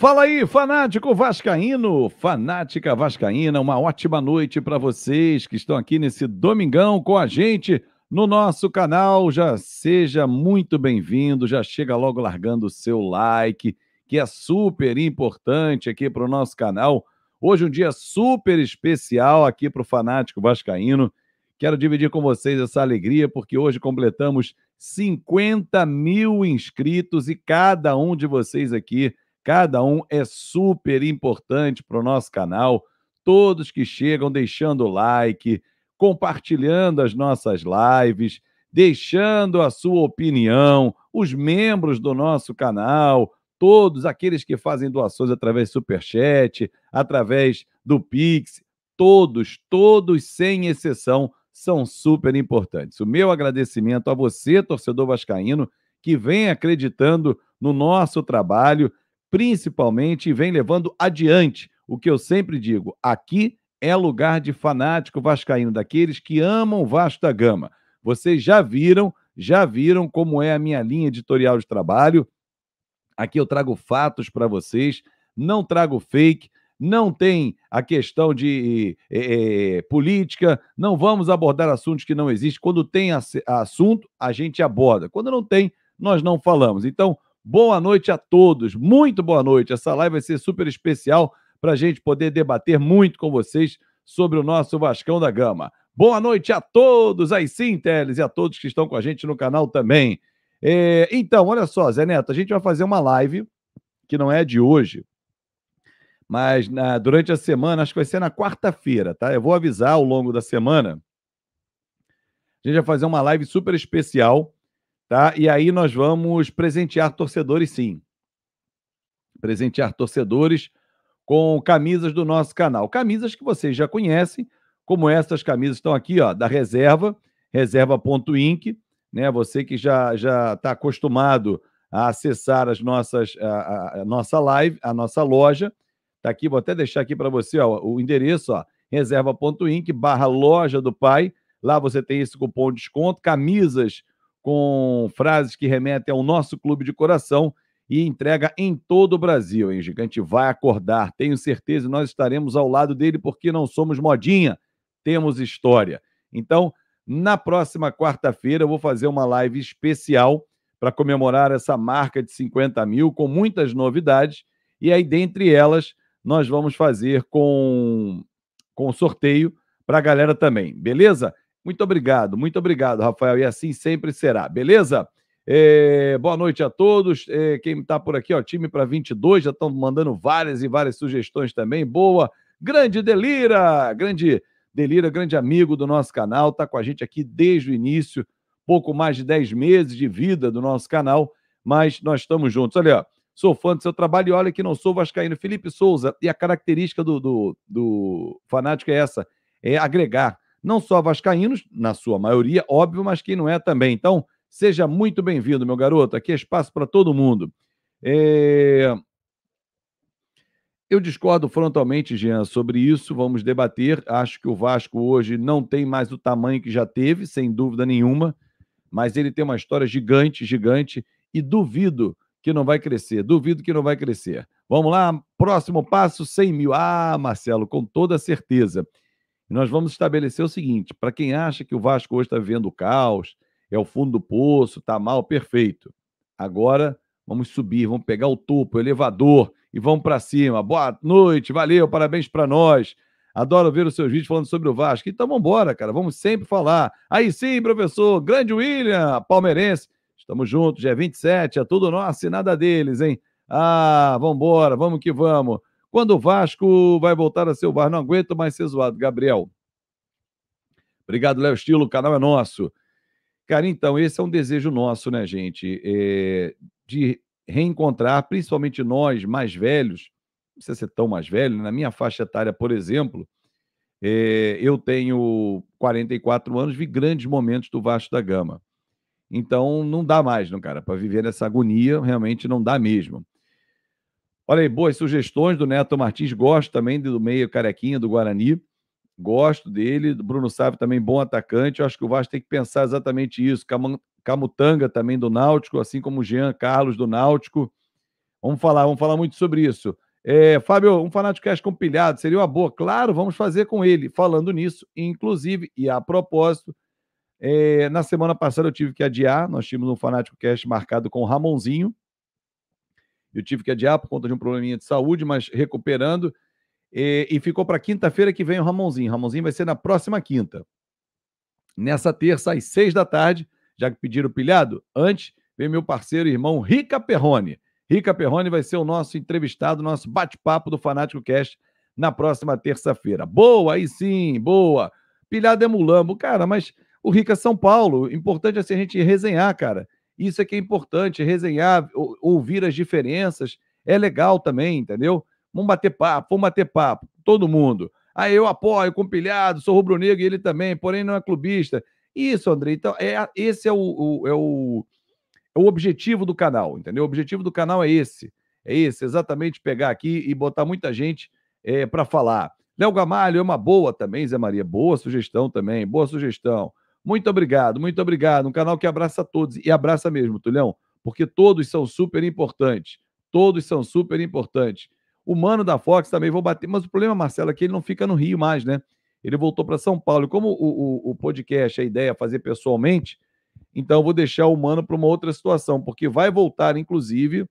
Fala aí, fanático vascaíno, fanática vascaína, uma ótima noite para vocês que estão aqui nesse domingão com a gente no nosso canal. Já seja muito bem-vindo, já chega logo largando o seu like, que é super importante aqui para o nosso canal. Hoje um dia super especial aqui para o fanático vascaíno. Quero dividir com vocês essa alegria porque hoje completamos 50 mil inscritos e cada um de vocês aqui Cada um é super importante para o nosso canal. Todos que chegam deixando like, compartilhando as nossas lives, deixando a sua opinião, os membros do nosso canal, todos aqueles que fazem doações através do Superchat, através do Pix, todos, todos, sem exceção, são super importantes. O meu agradecimento a você, torcedor vascaíno, que vem acreditando no nosso trabalho, principalmente, e vem levando adiante o que eu sempre digo: aqui é lugar de fanático vascaíno, daqueles que amam Vasco da Gama. Vocês já viram, já viram como é a minha linha editorial de trabalho. Aqui eu trago fatos para vocês, não trago fake, não tem a questão de é, política, não vamos abordar assuntos que não existem. Quando tem assunto, a gente aborda. Quando não tem, nós não falamos. Então, Boa noite a todos, muito boa noite. Essa live vai ser super especial para a gente poder debater muito com vocês sobre o nosso Vascão da Gama. Boa noite a todos, aí sim, Teles, e a todos que estão com a gente no canal também. É, então, olha só, Zé Neto, a gente vai fazer uma live que não é de hoje, mas na, durante a semana, acho que vai ser na quarta-feira, tá? Eu vou avisar ao longo da semana. A gente vai fazer uma live super especial tá? E aí nós vamos presentear torcedores, sim. Presentear torcedores com camisas do nosso canal. Camisas que vocês já conhecem, como essas camisas estão aqui, ó, da Reserva, reserva.inc, né? Você que já já está acostumado a acessar as nossas a, a, nossa live, a nossa loja. Tá aqui, vou até deixar aqui para você, ó, o endereço, ó, reserva.inc/loja do pai. Lá você tem esse cupom de desconto, camisas com frases que remetem ao nosso clube de coração e entrega em todo o Brasil, hein? Gigante vai acordar, tenho certeza, nós estaremos ao lado dele porque não somos modinha, temos história. Então, na próxima quarta-feira, eu vou fazer uma live especial para comemorar essa marca de 50 mil, com muitas novidades. E aí, dentre elas, nós vamos fazer com, com sorteio para a galera também, beleza? Muito obrigado, muito obrigado, Rafael. E assim sempre será, beleza? É, boa noite a todos. É, quem está por aqui, ó, time para 22, já estão mandando várias e várias sugestões também. Boa, grande Delira, grande Delira, grande amigo do nosso canal, está com a gente aqui desde o início, pouco mais de 10 meses de vida do nosso canal, mas nós estamos juntos. Olha, ó, sou fã do seu trabalho e olha que não sou vascaíno. Felipe Souza, e a característica do, do, do fanático é essa, é agregar não só vascaínos, na sua maioria, óbvio, mas quem não é também. Então, seja muito bem-vindo, meu garoto. Aqui é espaço para todo mundo. É... Eu discordo frontalmente, Jean, sobre isso. Vamos debater. Acho que o Vasco hoje não tem mais o tamanho que já teve, sem dúvida nenhuma. Mas ele tem uma história gigante, gigante. E duvido que não vai crescer. Duvido que não vai crescer. Vamos lá. Próximo passo: 100 mil. Ah, Marcelo, com toda certeza. E nós vamos estabelecer o seguinte: para quem acha que o Vasco hoje está vivendo o caos, é o fundo do poço, está mal, perfeito. Agora vamos subir, vamos pegar o topo, o elevador e vamos para cima. Boa noite, valeu, parabéns para nós. Adoro ver os seus vídeos falando sobre o Vasco. Então vamos embora, cara. Vamos sempre falar. Aí sim, professor, grande William, palmeirense. Estamos juntos, dia 27, é tudo nosso e nada deles, hein? Ah, vamos embora, vamos que vamos. Quando o Vasco vai voltar a ser o Não aguento mais ser zoado, Gabriel. Obrigado, Léo Estilo, o canal é nosso. Cara, então, esse é um desejo nosso, né, gente? É, de reencontrar, principalmente nós, mais velhos, não precisa ser tão mais velho, né? na minha faixa etária, por exemplo, é, eu tenho 44 anos, vi grandes momentos do Vasco da Gama. Então, não dá mais, não, cara, para viver nessa agonia, realmente não dá mesmo. Olha aí, boas sugestões do Neto Martins. Gosto também do meio carequinha do Guarani. Gosto dele. Do Bruno Sávio também, bom atacante. Eu acho que o Vasco tem que pensar exatamente isso. Camutanga também do Náutico, assim como Jean Carlos do Náutico. Vamos falar, vamos falar muito sobre isso. É, Fábio, um fanático cash compilado seria uma boa. Claro, vamos fazer com ele. Falando nisso, inclusive, e a propósito, é, na semana passada eu tive que adiar. Nós tínhamos um fanático cash marcado com o Ramonzinho, eu tive que adiar por conta de um probleminha de saúde, mas recuperando. E, e ficou para quinta-feira que vem o Ramonzinho. Ramonzinho vai ser na próxima quinta. Nessa terça, às seis da tarde, já que pediram pilhado, antes vem meu parceiro e irmão Rica Perrone. Rica Perrone vai ser o nosso entrevistado, nosso bate-papo do Fanático Cast na próxima terça-feira. Boa, aí sim, boa. Pilhado é mulambo, cara, mas o Rica é São Paulo, importante é assim, a gente resenhar, cara. Isso é que é importante, resenhar, ouvir as diferenças, é legal também, entendeu? Vamos bater papo, vamos bater papo, todo mundo. Aí ah, eu apoio, compilhado, sou rubro-negro e ele também, porém não é clubista. Isso, André, então é, esse é o, o, é, o, é o objetivo do canal, entendeu? O objetivo do canal é esse, é esse, exatamente pegar aqui e botar muita gente é, eh, para falar. Léo Gamalho é uma boa também, Zé Maria, boa sugestão também, boa sugestão. Muito obrigado, muito obrigado. Um canal que abraça todos e abraça mesmo, Tulhão, porque todos são super importantes. Todos são super importantes. O mano da Fox também vou bater, mas o problema, Marcelo, é que ele não fica no Rio mais, né? Ele voltou para São Paulo. Como o, o, o, podcast, a ideia é fazer pessoalmente, então eu vou deixar o mano para uma outra situação, porque vai voltar, inclusive,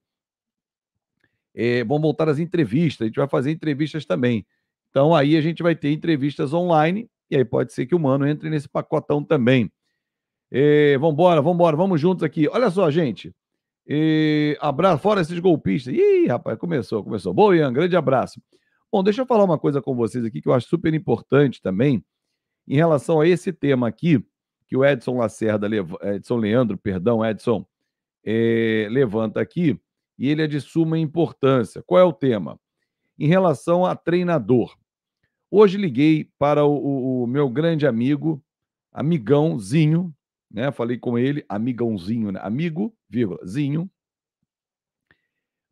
é, vão voltar as entrevistas. A gente vai fazer entrevistas também. Então aí a gente vai ter entrevistas online e aí pode ser que o Mano entre nesse pacotão também. vambora, vambora, vamos juntos aqui. Olha só, gente. E, abraço, fora esses golpistas. Ih, rapaz, começou, começou. Boa, Ian, grande abraço. Bom, deixa eu falar uma coisa com vocês aqui que eu acho super importante também em relação a esse tema aqui que o Edson Lacerda, Edson Leandro, perdão, Edson, é, levanta aqui e ele é de suma importância. Qual é o tema? Em relação a treinador. Hoje liguei para o, o meu grande amigo, amigãozinho, né? Falei com ele, amigãozinho, né? Amigo, vírgula, zinho.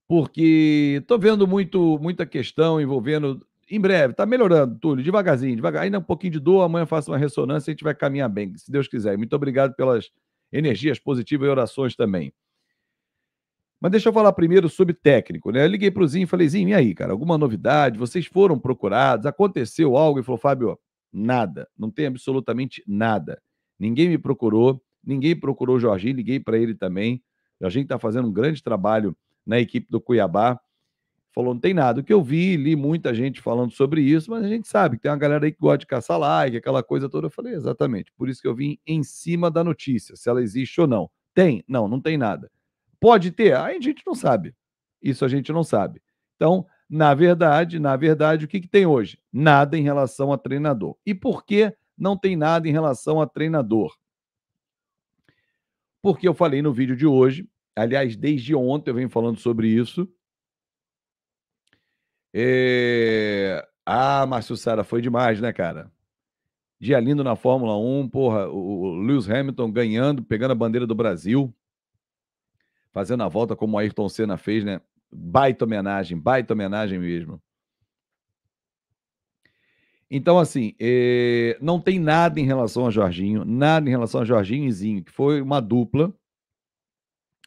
Porque tô vendo muito muita questão envolvendo em breve, está melhorando, Túlio, devagarzinho, devagar. Ainda um pouquinho de dor, amanhã faço uma ressonância e a gente vai caminhar bem, se Deus quiser. Muito obrigado pelas energias positivas e orações também. Mas deixa eu falar primeiro sobre técnico, né? Eu liguei pro Zinho e falei, Zinho, e aí, cara, alguma novidade? Vocês foram procurados? Aconteceu algo? Ele falou, Fábio, nada. Não tem absolutamente nada. Ninguém me procurou, ninguém procurou o Jorginho, liguei para ele também. O Jorginho está fazendo um grande trabalho na equipe do Cuiabá. Falou, não tem nada. O que eu vi, li muita gente falando sobre isso, mas a gente sabe que tem uma galera aí que gosta de caçar like, aquela coisa toda. Eu falei, exatamente. Por isso que eu vim em cima da notícia, se ela existe ou não. Tem? Não, não tem nada. Pode ter? Aí a gente não sabe. Isso a gente não sabe. Então, na verdade, na verdade, o que, que tem hoje? Nada em relação a treinador. E por que não tem nada em relação a treinador? Porque eu falei no vídeo de hoje, aliás, desde ontem eu venho falando sobre isso. É... Ah, Márcio Sara, foi demais, né, cara? Dia lindo na Fórmula 1, porra, o Lewis Hamilton ganhando, pegando a bandeira do Brasil fazendo a volta como o Ayrton Senna fez, né? Baita homenagem, baita homenagem mesmo. Então, assim, eh, não tem nada em relação a Jorginho, nada em relação a Jorginho e Zinho, que foi uma dupla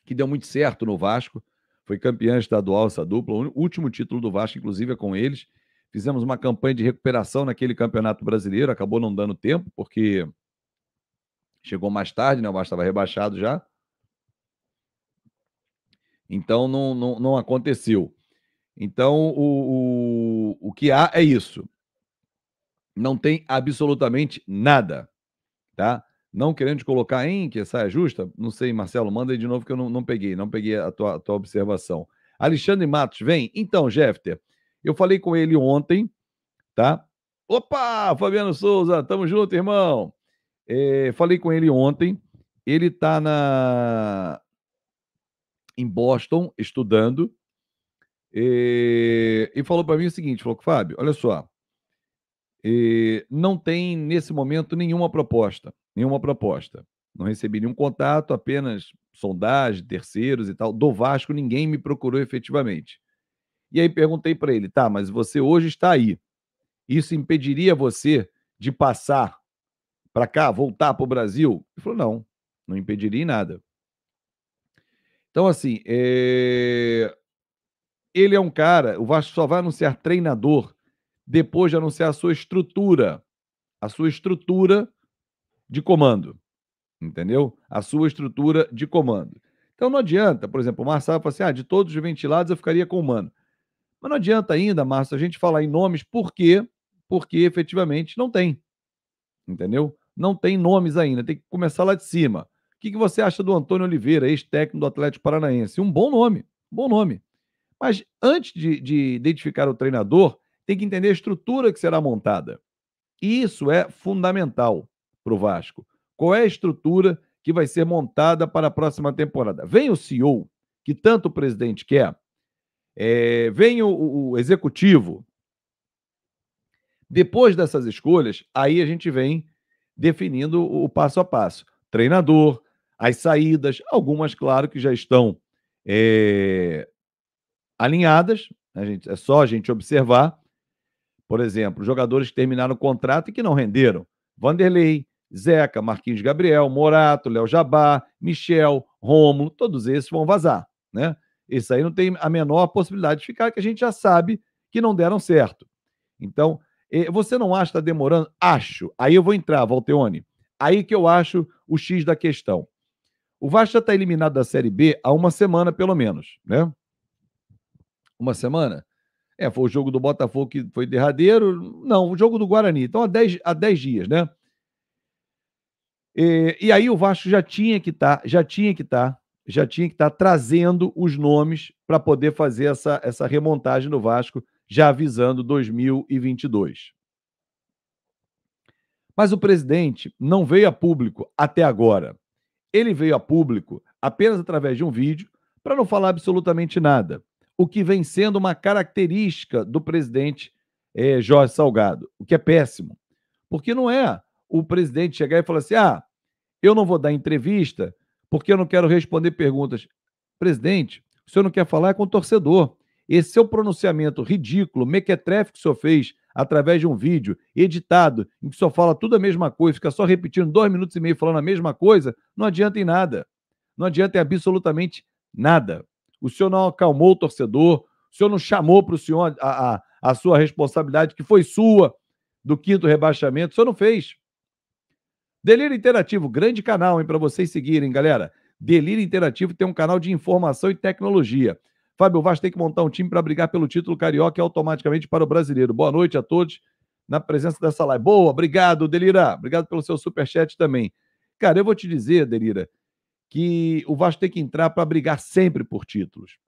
que deu muito certo no Vasco. Foi campeã estadual essa dupla. O último título do Vasco, inclusive, é com eles. Fizemos uma campanha de recuperação naquele campeonato brasileiro, acabou não dando tempo, porque chegou mais tarde, né? O Vasco estava rebaixado já. Então não, não, não aconteceu. Então o, o, o que há é isso. Não tem absolutamente nada, tá? Não querendo colocar em que essa é justa, não sei, Marcelo, manda aí de novo que eu não, não peguei, não peguei a tua, a tua observação. Alexandre Matos, vem. Então, Jefter, eu falei com ele ontem, tá? Opa, Fabiano Souza, tamo junto, irmão. É, falei com ele ontem. Ele tá na em Boston estudando e, e falou para mim o seguinte: falou, Fábio, olha só, e, não tem nesse momento nenhuma proposta, nenhuma proposta. Não recebi nenhum contato, apenas sondagem, terceiros e tal. Do Vasco, ninguém me procurou efetivamente. E aí perguntei para ele: tá, mas você hoje está aí. Isso impediria você de passar para cá, voltar para o Brasil? Ele falou: não, não impediria em nada. Então, assim, é... ele é um cara, o Vasco só vai anunciar treinador depois de anunciar a sua estrutura, a sua estrutura de comando, entendeu? A sua estrutura de comando. Então não adianta, por exemplo, o Marçal fala assim, ah, de todos os ventilados eu ficaria com o Mano. Mas não adianta ainda, Márcio, a gente falar em nomes porque, porque efetivamente não tem, entendeu? Não tem nomes ainda, tem que começar lá de cima que, que você acha do Antônio Oliveira, ex-técnico do Atlético Paranaense? Um bom nome, bom nome. Mas antes de, de identificar o treinador, tem que entender a estrutura que será montada. E isso é fundamental para o Vasco. Qual é a estrutura que vai ser montada para a próxima temporada? Vem o CEO, que tanto o presidente quer, é, vem o, o executivo. Depois dessas escolhas, aí a gente vem definindo o passo a passo. Treinador, as saídas, algumas, claro, que já estão é, alinhadas, né, a gente, é só a gente observar. Por exemplo, jogadores que terminaram o contrato e que não renderam. Vanderlei, Zeca, Marquinhos Gabriel, Morato, Léo Jabá, Michel, Rômulo, todos esses vão vazar, né? Esse aí não tem a menor possibilidade de ficar, que a gente já sabe que não deram certo. Então, eh, você não acha que está demorando? Acho. Aí eu vou entrar, Valteone. Aí que eu acho o X da questão. O Vasco já está eliminado da Série B há uma semana, pelo menos, né? Uma semana? É, foi o jogo do Botafogo que foi derradeiro. Não, o jogo do Guarani. Então, há 10, há dias, né? E, e, aí o Vasco já tinha que estar, tá, já tinha que estar, tá, já tinha que estar tá trazendo os nomes para poder fazer essa, essa remontagem do Vasco, já avisando 2022. Mas o presidente não veio a público até agora ele veio a público apenas através de um vídeo para não falar absolutamente nada, o que vem sendo uma característica do presidente é, Jorge Salgado, o que é péssimo. Porque não é o presidente chegar e falar assim: ah, eu não vou dar entrevista porque eu não quero responder perguntas. Presidente, o senhor não quer falar é com o torcedor. Esse seu pronunciamento ridículo, mequetréfico que o senhor fez através de um vídeo editado, em que só fala tudo a mesma coisa, fica só repetindo dois minutos e meio falando a mesma coisa, não adianta em nada. Não adianta em absolutamente nada. O senhor não acalmou o torcedor, o senhor não chamou para o senhor a, a, a sua responsabilidade, que foi sua, do quinto rebaixamento, o senhor não fez. Delírio Interativo, grande canal, hein, para vocês seguirem, galera. Delírio Interativo tem um canal de informação e tecnologia. Fábio Vaz tem que montar um time para brigar pelo título carioca e automaticamente para o brasileiro. Boa noite a todos na presença dessa live. Boa, obrigado, Delira. Obrigado pelo seu superchat também. Cara, eu vou te dizer, Delira, que o Vasco tem que entrar para brigar sempre por títulos.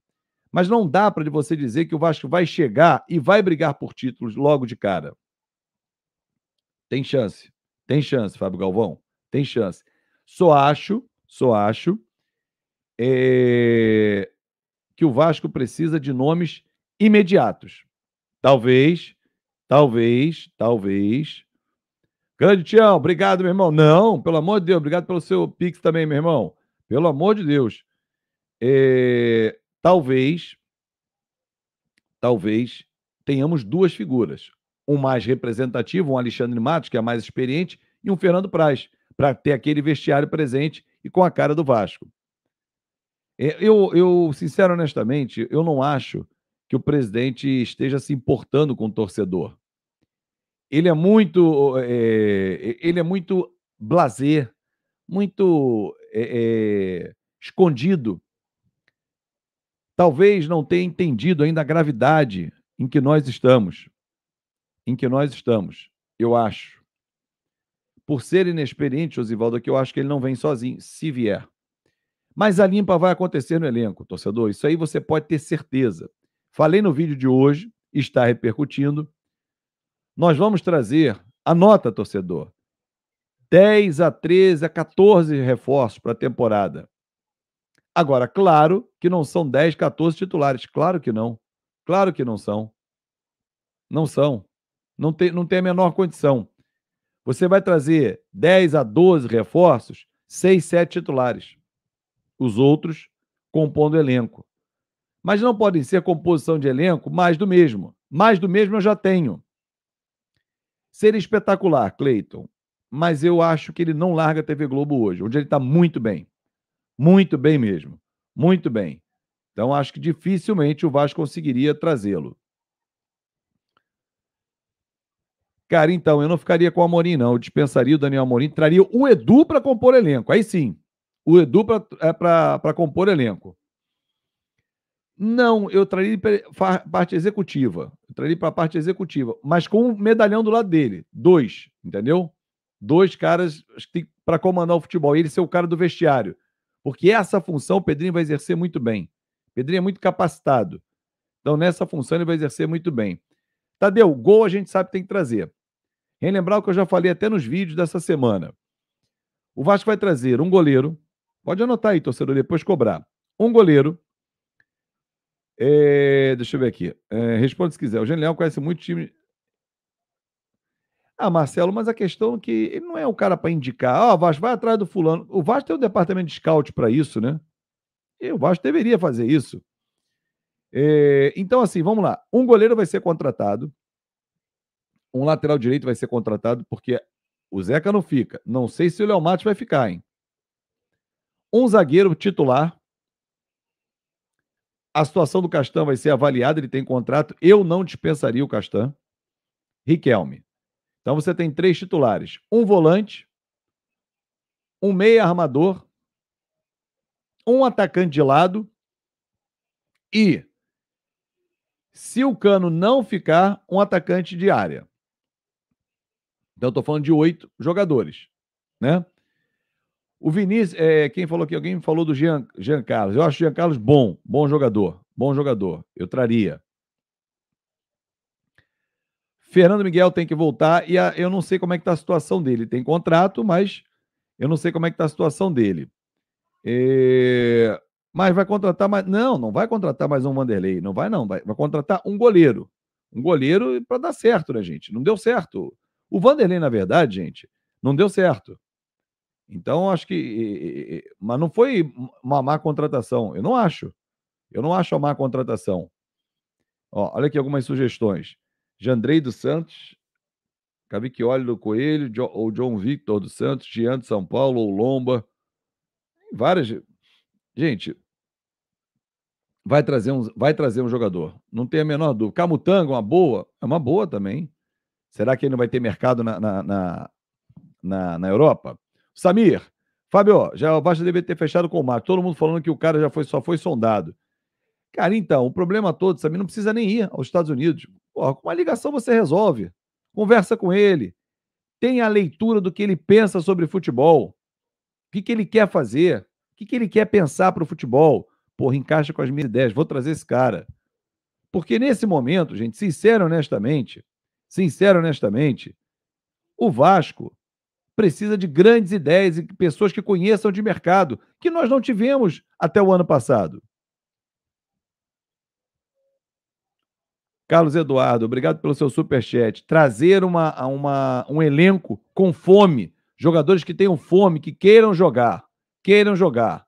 Mas não dá para você dizer que o Vasco vai chegar e vai brigar por títulos logo de cara. Tem chance. Tem chance, Fábio Galvão. Tem chance. Só acho, só acho é que o Vasco precisa de nomes imediatos. Talvez, talvez, talvez. Grande Tião, obrigado, meu irmão. Não, pelo amor de Deus, obrigado pelo seu pix também, meu irmão. Pelo amor de Deus. É, talvez, talvez tenhamos duas figuras. Um mais representativo, um Alexandre Matos, que é mais experiente, e um Fernando Praz, para ter aquele vestiário presente e com a cara do Vasco. É, eu, eu, sincero, honestamente, eu não acho que o presidente esteja se importando com o torcedor. Ele é muito, é, ele é muito blazer, muito é, é, escondido. Talvez não tenha entendido ainda a gravidade em que nós estamos, em que nós estamos. Eu acho. Por ser inexperiente, Osivaldo, é que eu acho que ele não vem sozinho, se vier mas a limpa vai acontecer no elenco, torcedor. Isso aí você pode ter certeza. Falei no vídeo de hoje, está repercutindo. Nós vamos trazer, anota, torcedor, 10 a 13 a 14 reforços para a temporada. Agora, claro que não são 10, 14 titulares. Claro que não. Claro que não são. Não são. Não tem, não tem a menor condição. Você vai trazer 10 a 12 reforços, 6, 7 titulares os outros compondo elenco. Mas não podem ser composição de elenco mais do mesmo. Mais do mesmo eu já tenho. Seria espetacular, Cleiton, mas eu acho que ele não larga a TV Globo hoje, onde ele está muito bem. Muito bem mesmo. Muito bem. Então acho que dificilmente o Vasco conseguiria trazê-lo. Cara, então, eu não ficaria com o Amorim, não. Eu dispensaria o Daniel Amorim, traria o Edu para compor elenco. Aí sim o Edu para é, para compor elenco. Não, eu traria para parte executiva. Eu traria para a parte executiva, mas com um medalhão do lado dele. Dois, entendeu? Dois caras para comandar o futebol. E ele ser o cara do vestiário. Porque essa função o Pedrinho vai exercer muito bem. O Pedrinho é muito capacitado. Então, nessa função, ele vai exercer muito bem. Tadeu, gol a gente sabe que tem que trazer. Relembrar o que eu já falei até nos vídeos dessa semana. O Vasco vai trazer um goleiro, Pode anotar aí, torcedor, depois cobrar. Um goleiro. É, deixa eu ver aqui. É, responde se quiser. O Genial conhece muito time. Ah, Marcelo, mas a questão é que ele não é o cara para indicar. Ó, oh, Vasco, vai atrás do fulano. O Vasco tem um departamento de scout para isso, né? E o Vasco deveria fazer isso. É, então, assim, vamos lá. Um goleiro vai ser contratado. Um lateral direito vai ser contratado, porque o Zeca não fica. Não sei se o Léo Matos vai ficar, hein? um zagueiro titular. A situação do Castan vai ser avaliada, ele tem contrato. Eu não dispensaria o Castan. Riquelme. Então você tem três titulares: um volante, um meia armador, um atacante de lado e, se o Cano não ficar, um atacante de área. Então eu estou falando de oito jogadores, né? O Vinícius, é, quem falou aqui, alguém falou do Jean, Jean Carlos. Eu acho o Jean Carlos bom, bom jogador, bom jogador. Eu traria. Fernando Miguel tem que voltar e a, eu não sei como é que está a situação dele. Tem contrato, mas eu não sei como é que está a situação dele. É, mas vai contratar mais. Não, não vai contratar mais um Vanderlei. Não vai, não. Vai, vai contratar um goleiro. Um goleiro para dar certo, né, gente? Não deu certo. O Vanderlei, na verdade, gente, não deu certo. Então, acho que. Mas não foi uma má contratação. Eu não acho. Eu não acho uma má contratação. Ó, olha aqui algumas sugestões. Jandrei dos Santos, Cavicchioli do Coelho, ou John Victor do Santos, Jean de São Paulo, ou Lomba. Várias. Gente, vai trazer um, vai trazer um jogador. Não tem a menor dúvida. Camutanga, uma boa, é uma boa também. Será que ele não vai ter mercado na, na, na, na, na Europa? Samir, Fábio, já o Vasco deveria ter fechado com o Marcos. Todo mundo falando que o cara já foi, só foi sondado. Cara, então, o problema todo, Samir, não precisa nem ir aos Estados Unidos. Porra, com uma ligação você resolve. Conversa com ele. Tem a leitura do que ele pensa sobre futebol. O que, que ele quer fazer? O que, que ele quer pensar para o futebol? Porra, encaixa com as minhas ideias. Vou trazer esse cara. Porque nesse momento, gente, sincero honestamente, sincero honestamente, o Vasco precisa de grandes ideias e pessoas que conheçam de mercado, que nós não tivemos até o ano passado. Carlos Eduardo, obrigado pelo seu superchat. Trazer uma, uma, um elenco com fome, jogadores que tenham fome, que queiram jogar, queiram jogar.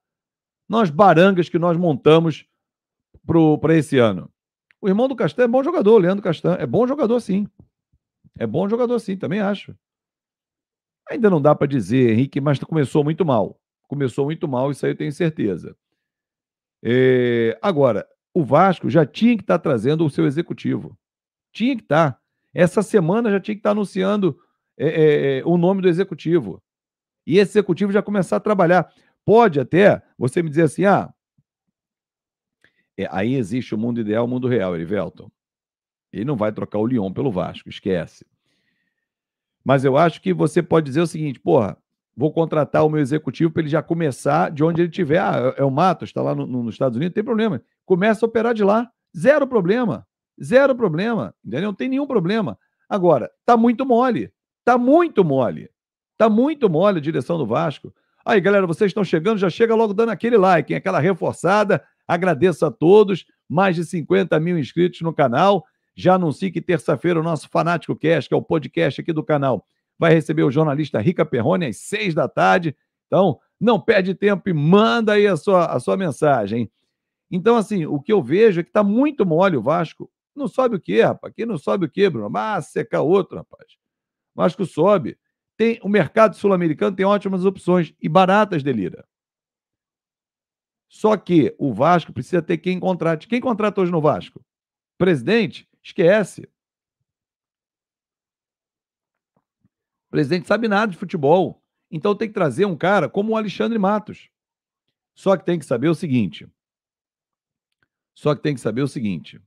Nós barangas que nós montamos para esse ano. O irmão do Castan é bom jogador, Leandro Castan. É bom jogador, sim. É bom jogador, sim, também acho. Ainda não dá para dizer, Henrique, mas começou muito mal. Começou muito mal, isso aí eu tenho certeza. É... Agora, o Vasco já tinha que estar tá trazendo o seu executivo. Tinha que estar. Tá. Essa semana já tinha que estar tá anunciando é, é, o nome do executivo. E esse executivo já começar a trabalhar. Pode até você me dizer assim, ah, é, aí existe o mundo ideal, o mundo real, Erivelton. Ele não vai trocar o Lyon pelo Vasco, esquece. Mas eu acho que você pode dizer o seguinte, porra, vou contratar o meu executivo para ele já começar de onde ele estiver. Ah, é, é o Matos, está lá no, no, nos Estados Unidos, tem problema. Começa a operar de lá. Zero problema. Zero problema. Entendeu? Não tem nenhum problema. Agora, tá muito mole. Tá muito mole. Tá muito mole a direção do Vasco. Aí, galera, vocês estão chegando, já chega logo dando aquele like, hein? aquela reforçada. Agradeço a todos. Mais de 50 mil inscritos no canal. Já anuncie que terça-feira o nosso Fanático Cast, que é o podcast aqui do canal, vai receber o jornalista Rica Perrone às seis da tarde. Então, não perde tempo e manda aí a sua, a sua mensagem. Então, assim, o que eu vejo é que está muito mole o Vasco. Não sobe o quê, rapaz? Aqui não sobe o quê, Bruno? Ah, secar outro, rapaz. O Vasco sobe. Tem, o mercado sul-americano tem ótimas opções e baratas, Delira. Só que o Vasco precisa ter quem contrate. Quem contrata hoje no Vasco? Presidente? Esquece. O presidente sabe nada de futebol. Então tem que trazer um cara como o Alexandre Matos. Só que tem que saber o seguinte. Só que tem que saber o seguinte.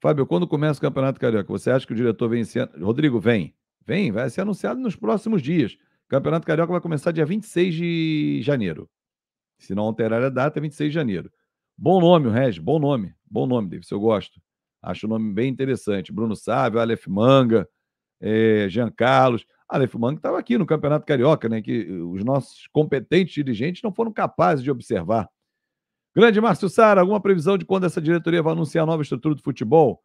Fábio, quando começa o Campeonato Carioca, você acha que o diretor vem esse ano? Rodrigo, vem. Vem, vai ser anunciado nos próximos dias. O Campeonato Carioca vai começar dia 26 de janeiro. Se não alterar a data, é 26 de janeiro. Bom nome, o Regis, bom nome. Bom nome, Davis, eu gosto. Acho o nome bem interessante. Bruno Sávio, Aleph Manga, é, Jean Carlos. Aleph Manga estava aqui no Campeonato Carioca, né? Que eh, os nossos competentes dirigentes não foram capazes de observar. Grande Márcio Sara, alguma previsão de quando essa diretoria vai anunciar a nova estrutura do futebol?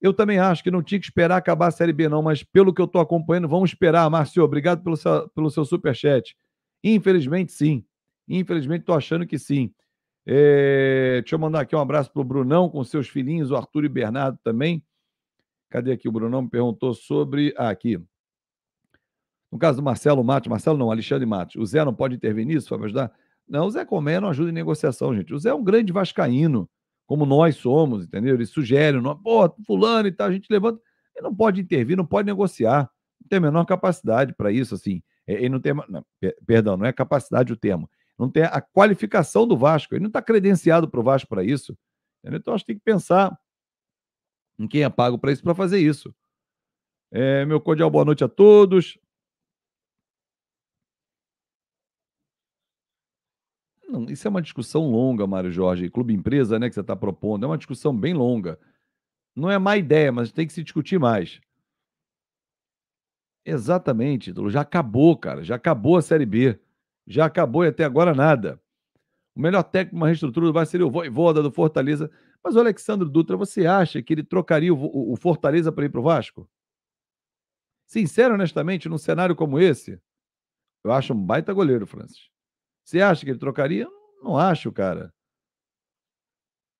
Eu também acho que não tinha que esperar acabar a Série B, não, mas pelo que eu estou acompanhando, vamos esperar. Márcio, obrigado pelo seu, pelo seu superchat. Infelizmente, sim. Infelizmente, estou achando que sim. É, deixa eu mandar aqui um abraço para o Brunão, com seus filhinhos, o Arthur e Bernardo também. Cadê aqui? O Brunão me perguntou sobre. Ah, aqui. No caso do Marcelo Matos, Marcelo não, Alexandre Matos. O Zé não pode intervenir nisso para me ajudar? Não, o Zé Comé não ajuda em negociação, gente. O Zé é um grande vascaíno, como nós somos, entendeu? Ele sugere, não pô, fulano e tal, a gente levanta. Ele não pode intervir, não pode negociar. Não tem a menor capacidade para isso, assim. É, ele não tem. Não, perdão, não é capacidade o termo não tem a qualificação do Vasco. Ele não está credenciado para o Vasco para isso. Entendeu? Então, acho que tem que pensar em quem é pago para isso, para fazer isso. É, meu cordial boa noite a todos. Não, isso é uma discussão longa, Mário Jorge. Clube empresa, né, que você está propondo, é uma discussão bem longa. Não é má ideia, mas tem que se discutir mais. Exatamente, já acabou, cara, já acabou a Série B. Já acabou e até agora nada. O melhor técnico uma reestrutura do Vasco seria o Voivoda do Fortaleza. Mas o Alexandre Dutra, você acha que ele trocaria o, o Fortaleza para ir para o Vasco? Sincero, honestamente, num cenário como esse, eu acho um baita goleiro, Francis. Você acha que ele trocaria? Não acho, cara.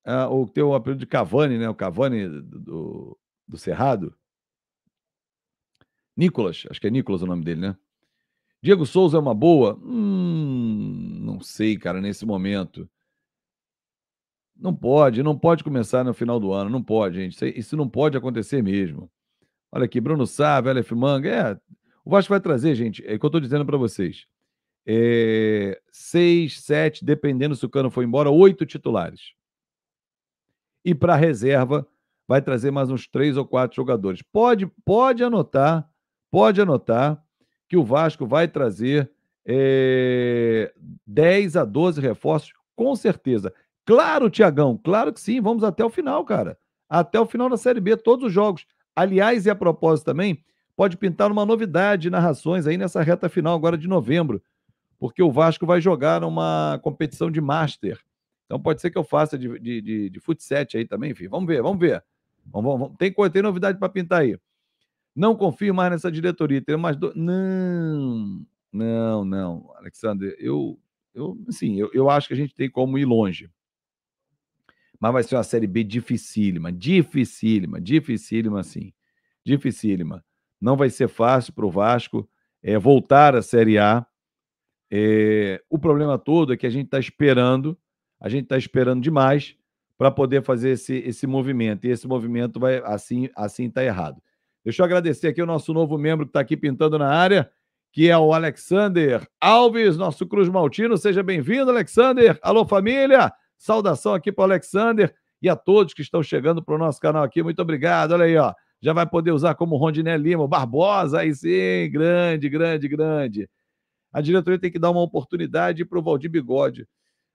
Ah, ou tem o apelido de Cavani, né? O Cavani do, do Cerrado. Nicolas, acho que é Nicolas o nome dele, né? Diego Souza é uma boa? Hum, não sei, cara, nesse momento. Não pode, não pode começar no final do ano, não pode, gente. Isso não pode acontecer mesmo. Olha aqui, Bruno Sávio, LF Manga. É, o Vasco vai trazer, gente, é o que eu estou dizendo para vocês. É, seis, sete, dependendo se o Cano for embora, oito titulares. E para reserva, vai trazer mais uns três ou quatro jogadores. Pode, pode anotar, pode anotar que o Vasco vai trazer é, eh, 10 a 12 reforços, com certeza. Claro, Tiagão, claro que sim, vamos até o final, cara. Até o final da Série B, todos os jogos. Aliás, e a propósito também, pode pintar uma novidade narrações aí nessa reta final agora de novembro, porque o Vasco vai jogar uma competição de Master. Então pode ser que eu faça de, de, de, de aí também, enfim. Vamos ver, vamos ver. Vamos, vamos, tem, tem novidade para pintar aí. Não confio mais nessa diretoria. Tem mais do... Não, não, não, Alexander. Eu, eu sim. eu, eu acho que a gente tem como ir longe. Mas vai ser uma Série B dificílima, dificílima, dificílima, sim. Dificílima. Não vai ser fácil para o Vasco é, voltar à Série A. É, o problema todo é que a gente está esperando, a gente está esperando demais para poder fazer esse, esse movimento. E esse movimento vai assim assim está errado. Deixa eu agradecer aqui o nosso novo membro que está aqui pintando na área, que é o Alexander Alves, nosso Cruz Maltino. Seja bem-vindo, Alexander. Alô, família. Saudação aqui para o Alexander e a todos que estão chegando para o nosso canal aqui. Muito obrigado. Olha aí, ó. Já vai poder usar como Rondiné Lima, Barbosa, aí sim, grande, grande, grande. A diretoria tem que dar uma oportunidade para o Valdir Bigode.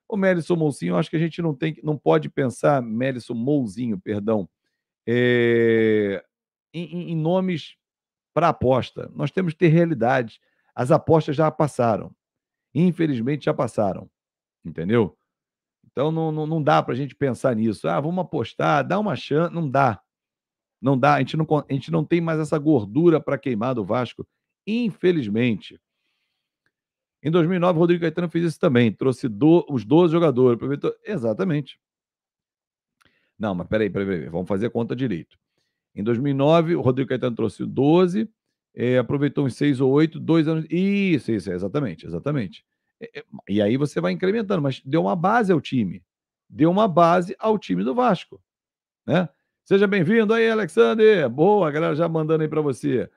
O Mélison Mouzinho, acho que a gente não tem, não pode pensar, Mélison Mouzinho, perdão, é, em, em, em nomes para aposta. Nós temos que ter realidade. As apostas já passaram. Infelizmente, já passaram. Entendeu? Então, não, não, não dá para a gente pensar nisso. Ah, vamos apostar, dá uma chance. Não dá. Não dá. A gente não, a gente não tem mais essa gordura para queimar do Vasco. Infelizmente. Em 2009, Rodrigo Caetano fez isso também. Trouxe do, os 12 jogadores. Aproveitou. Exatamente. Não, mas peraí, peraí, peraí, vamos fazer a conta direito. Em 2009, o Rodrigo Caetano trouxe 12, é, eh, aproveitou uns 6 ou 8, dois anos. Isso, isso, exatamente, exatamente. Eh, e aí você vai incrementando, mas deu uma base ao time. Deu uma base ao time do Vasco. Né? Seja bem-vindo aí, Alexander. Boa, galera já mandando aí para você.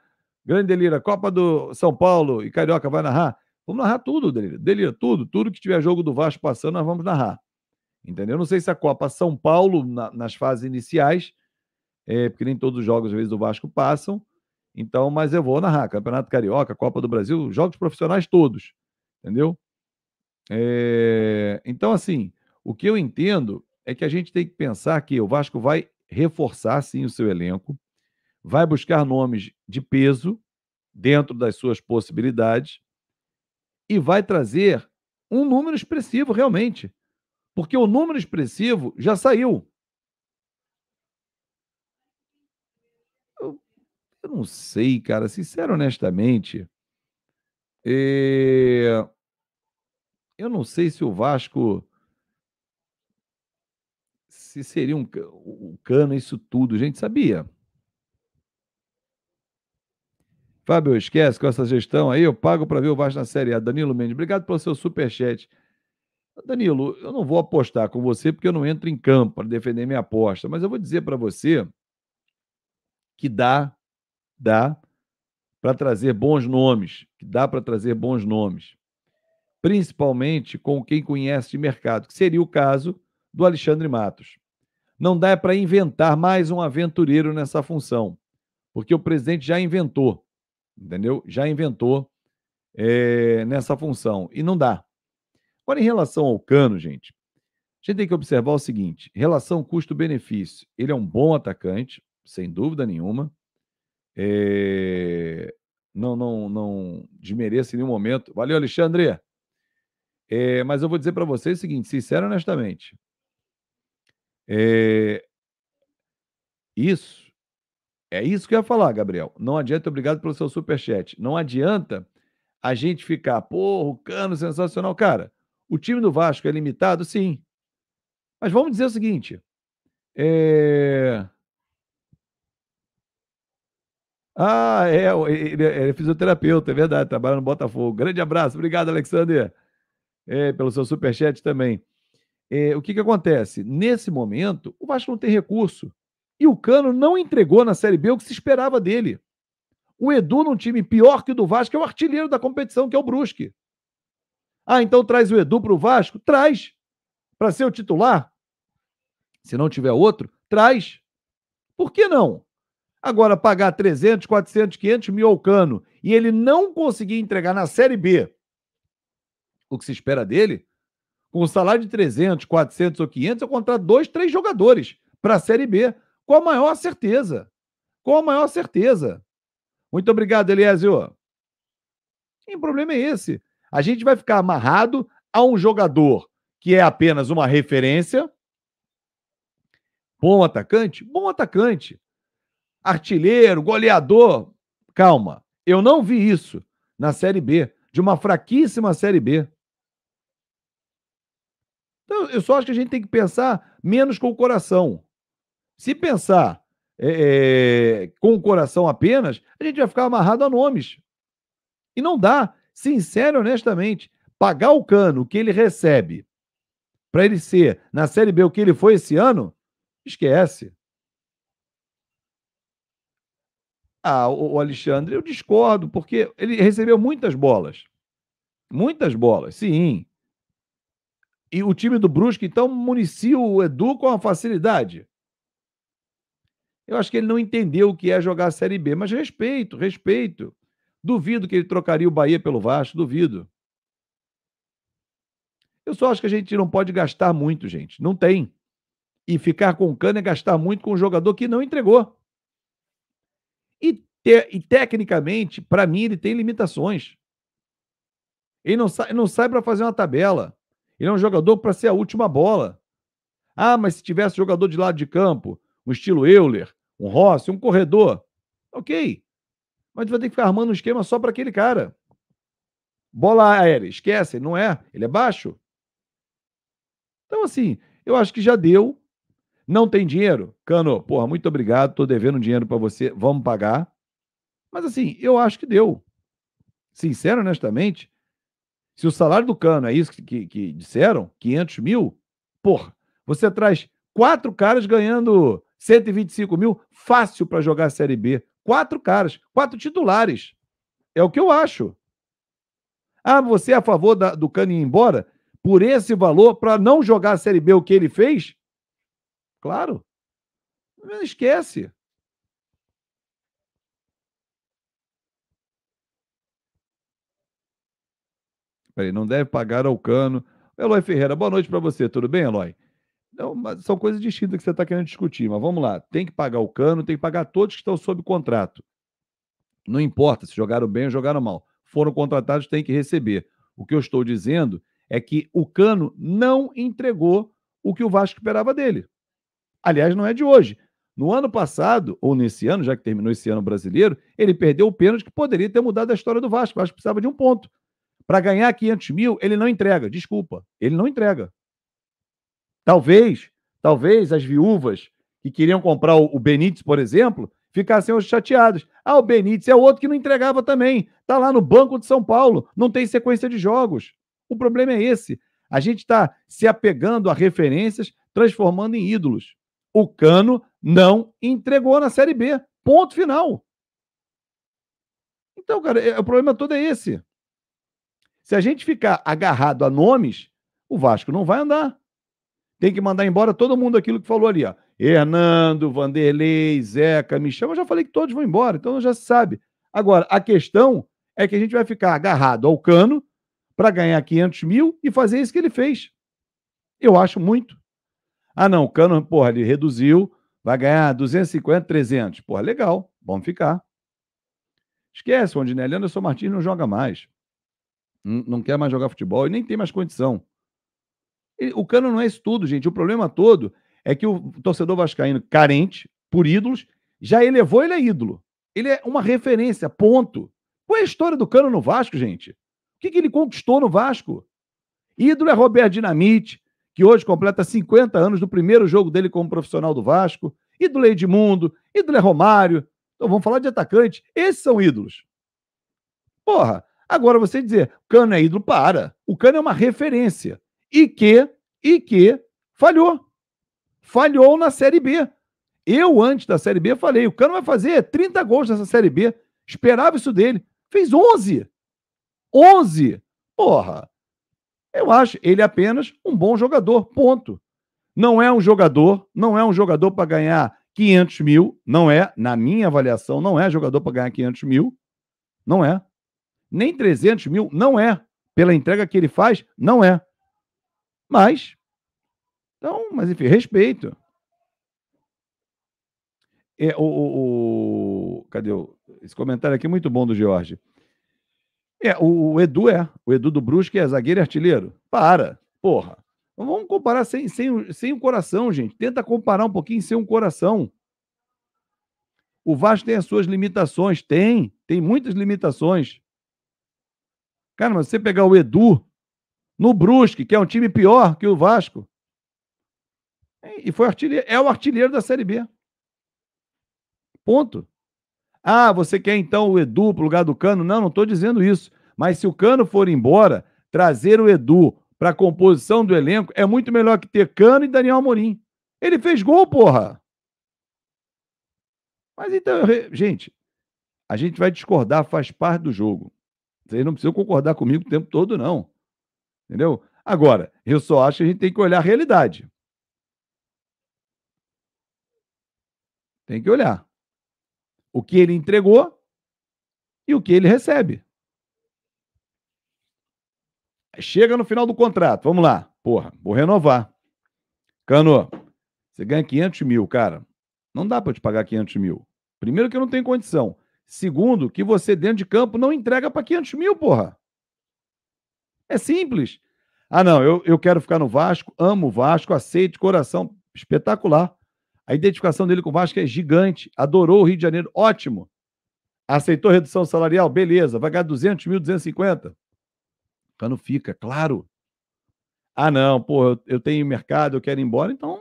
Grande Delira, Copa do São Paulo e Carioca vai narrar? Vamos narrar tudo, Delira. Delira, tudo, tudo que tiver jogo do Vasco passando, nós vamos narrar. Entendeu? Não sei se a Copa São Paulo, na, nas fases iniciais, é, porque nem todos os jogos, às vezes, do Vasco passam. Então, mas eu vou narrar Campeonato Carioca, Copa do Brasil, jogos profissionais todos, entendeu? É, então, assim, o que eu entendo é que a gente tem que pensar que o Vasco vai reforçar, sim, o seu elenco, vai buscar nomes de peso dentro das suas possibilidades e vai trazer um número expressivo, realmente. Porque o número expressivo já saiu. Eu não sei, cara. Sincero, honestamente, é... eu não sei se o Vasco se seria um, o cano isso tudo, gente, sabia? Fábio, esquece com essa gestão aí, eu pago para ver o Vasco na Série A. Danilo Mendes, obrigado pelo seu superchat. Danilo, eu não vou apostar com você porque eu não entro em campo para defender minha aposta, mas eu vou dizer para você que dá dá para trazer bons nomes, que dá para trazer bons nomes, principalmente com quem conhece de mercado, que seria o caso do Alexandre Matos. Não dá para inventar mais um aventureiro nessa função, porque o presidente já inventou, entendeu? Já inventou é, nessa função e não dá. Agora, em relação ao Cano, gente, a gente tem que observar o seguinte: relação custo-benefício. Ele é um bom atacante, sem dúvida nenhuma. É, não, não, não desmereço em nenhum momento. Valeu, Alexandre. É, mas eu vou dizer para vocês o seguinte, sincero e honestamente. É, isso, é isso que eu ia falar, Gabriel. Não adianta, obrigado pelo seu superchat. Não adianta a gente ficar, porra, o cano sensacional. Cara, o time do Vasco é limitado? Sim. Mas vamos dizer o seguinte: é... Ah, é, ele é fisioterapeuta, é verdade, trabalha no Botafogo. Grande abraço, obrigado, Alexander, é, pelo seu superchat também. É, o que, que acontece? Nesse momento, o Vasco não tem recurso. E o Cano não entregou na Série B o que se esperava dele. O Edu, num time pior que o do Vasco, é o artilheiro da competição, que é o Brusque. Ah, então traz o Edu para o Vasco? Traz. Para ser o titular? Se não tiver outro, traz. Por que não? Agora, pagar 300, 400, 500 mil ao cano e ele não conseguir entregar na Série B o que se espera dele, com o um salário de 300, 400 ou 500, eu contrato dois, três jogadores para a Série B, com a maior certeza. Com a maior certeza. Muito obrigado, Eliésio. E o problema é esse. A gente vai ficar amarrado a um jogador que é apenas uma referência. Bom atacante? Bom atacante artilheiro, goleador. Calma, eu não vi isso na Série B, de uma fraquíssima Série B. Então, eu só acho que a gente tem que pensar menos com o coração. Se pensar é, é, com o coração apenas, a gente vai ficar amarrado a nomes. E não dá. Sincero, honestamente, pagar o cano que ele recebe para ele ser na Série B o que ele foi esse ano, esquece. Ah, o, Alexandre, eu discordo, porque ele recebeu muitas bolas. Muitas bolas, sim. E o time do Brusque, então, municia o Edu com uma facilidade. Eu acho que ele não entendeu o que é jogar a Série B, mas respeito, respeito. Duvido que ele trocaria o Bahia pelo Vasco, duvido. Eu só acho que a gente não pode gastar muito, gente. Não tem. E ficar com o cano é gastar muito com um jogador que não entregou. E, te, e tecnicamente, para mim, ele tem limitações. Ele não, sa não sai para fazer uma tabela. Ele é um jogador para ser a última bola. Ah, mas se tivesse jogador de lado de campo, um estilo Euler, um Rossi, um corredor, ok. Mas vai ter que ficar armando um esquema só para aquele cara. Bola aérea, esquece, não é? Ele é baixo. Então, assim, eu acho que já deu. Não tem dinheiro? Cano, porra, muito obrigado, tô devendo dinheiro para você, vamos pagar. Mas assim, eu acho que deu. Sincero, honestamente, se o salário do Cano é isso que, que, que disseram, 500 mil, porra, você traz quatro caras ganhando 125 mil, fácil para jogar a Série B. Quatro caras, quatro titulares. É o que eu acho. Ah, você é a favor da, do Cano ir embora? Por esse valor, para não jogar a Série B o que ele fez? Claro. Esquece. Peraí, não deve pagar ao cano. Eloy Ferreira, boa noite para você. Tudo bem, Eloy? Não, são coisas distintas que você está querendo discutir, mas vamos lá. Tem que pagar o cano, tem que pagar todos que estão sob contrato. Não importa se jogaram bem ou jogaram mal. Foram contratados, tem que receber. O que eu estou dizendo é que o Cano não entregou o que o Vasco esperava dele. Aliás, não é de hoje. No ano passado, ou nesse ano, já que terminou esse ano brasileiro, ele perdeu o pênalti que poderia ter mudado a história do Vasco. O Vasco precisava de um ponto. Para ganhar 500 mil, ele não entrega. Desculpa, ele não entrega. Talvez, talvez as viúvas que queriam comprar o Benítez, por exemplo, ficassem hoje chateadas. Ah, o Benítez é outro que não entregava também. Está lá no Banco de São Paulo, não tem sequência de jogos. O problema é esse. A gente está se apegando a referências, transformando em ídolos o Cano não entregou na Série B. Ponto final. Então, cara, é, o problema todo é esse. Se a gente ficar agarrado a nomes, o Vasco não vai andar. Tem que mandar embora todo mundo aquilo que falou ali, ó. Hernando, Vanderlei, Zeca, Michel. Eu já falei que todos vão embora, então já se sabe. Agora, a questão é que a gente vai ficar agarrado ao cano para ganhar 500 mil e fazer isso que ele fez. Eu acho muito. Ah, não, o Cano, porra, ele reduziu, vai ganhar 250, 300. Porra, legal, vamos ficar. Esquece, o Andinelli, Anderson Martins não joga mais. Não, quer mais jogar futebol e nem tem mais condição. o Cano não é isso tudo, gente. O problema todo é que o torcedor vascaíno, carente por ídolos, já elevou ele a é ídolo. Ele é uma referência, ponto. Qual é a história do Cano no Vasco, gente? O que, que ele conquistou no Vasco? Ídolo é Roberto Dinamite, que hoje completa 50 anos do primeiro jogo dele como profissional do Vasco, e do Mundo e do Le Romário. Então vamos falar de atacante. Esses são ídolos. Porra, agora você dizer, Cano é ídolo, para. O Cano é uma referência. E que, e que, falhou. Falhou na Série B. Eu, antes da Série B, falei, o Cano vai fazer 30 gols nessa Série B. Esperava isso dele. Fez 11. 11. Porra. Eu acho ele apenas um bom jogador, ponto. Não é um jogador, não é um jogador para ganhar 500 mil, não é, na minha avaliação, não é jogador para ganhar 500 mil, não é. Nem 300 mil, não é. Pela entrega que ele faz, não é. Mas, então, mas enfim, respeito. É, o, o, o, cadê o, esse comentário aqui é muito bom do Jorge. É, o, o Edu é. O Edu do Brusque é zagueiro e artilheiro. Para, porra. vamos comparar sem, sem, sem o coração, gente. Tenta comparar um pouquinho sem o um coração. O Vasco tem as suas limitações. Tem, tem muitas limitações. Cara, mas você pegar o Edu no Brusque, que é um time pior que o Vasco, e foi artilheiro, é o artilheiro da Série B. Ponto. Ah, você quer então o Edu para o lugar do Cano? Não, não estou dizendo isso. Mas se o Cano for embora, trazer o Edu para a composição do elenco é muito melhor que ter Cano e Daniel Amorim. Ele fez gol, porra! Mas então, gente, a gente vai discordar, faz parte do jogo. Vocês não precisam concordar comigo o tempo todo, não. Entendeu? Agora, eu só acho que a gente tem que olhar a realidade. Tem que olhar o que ele entregou e o que ele recebe. Chega no final do contrato, vamos lá. Porra, vou renovar. Cano, você ganha 500 mil, cara. Não dá para te pagar 500 mil. Primeiro, que eu não tenho condição. Segundo, que você dentro de campo não entrega para 500 mil, porra. É simples. Ah, não, eu, eu quero ficar no Vasco, amo o Vasco, aceito de coração. Espetacular. A identificação dele com o Vasco é gigante. Adorou o Rio de Janeiro, ótimo. Aceitou redução salarial, beleza. Vai ganhar 200 mil, 250. Cano então fica, é claro. Ah, não, pô, eu tenho mercado, eu quero ir embora, então.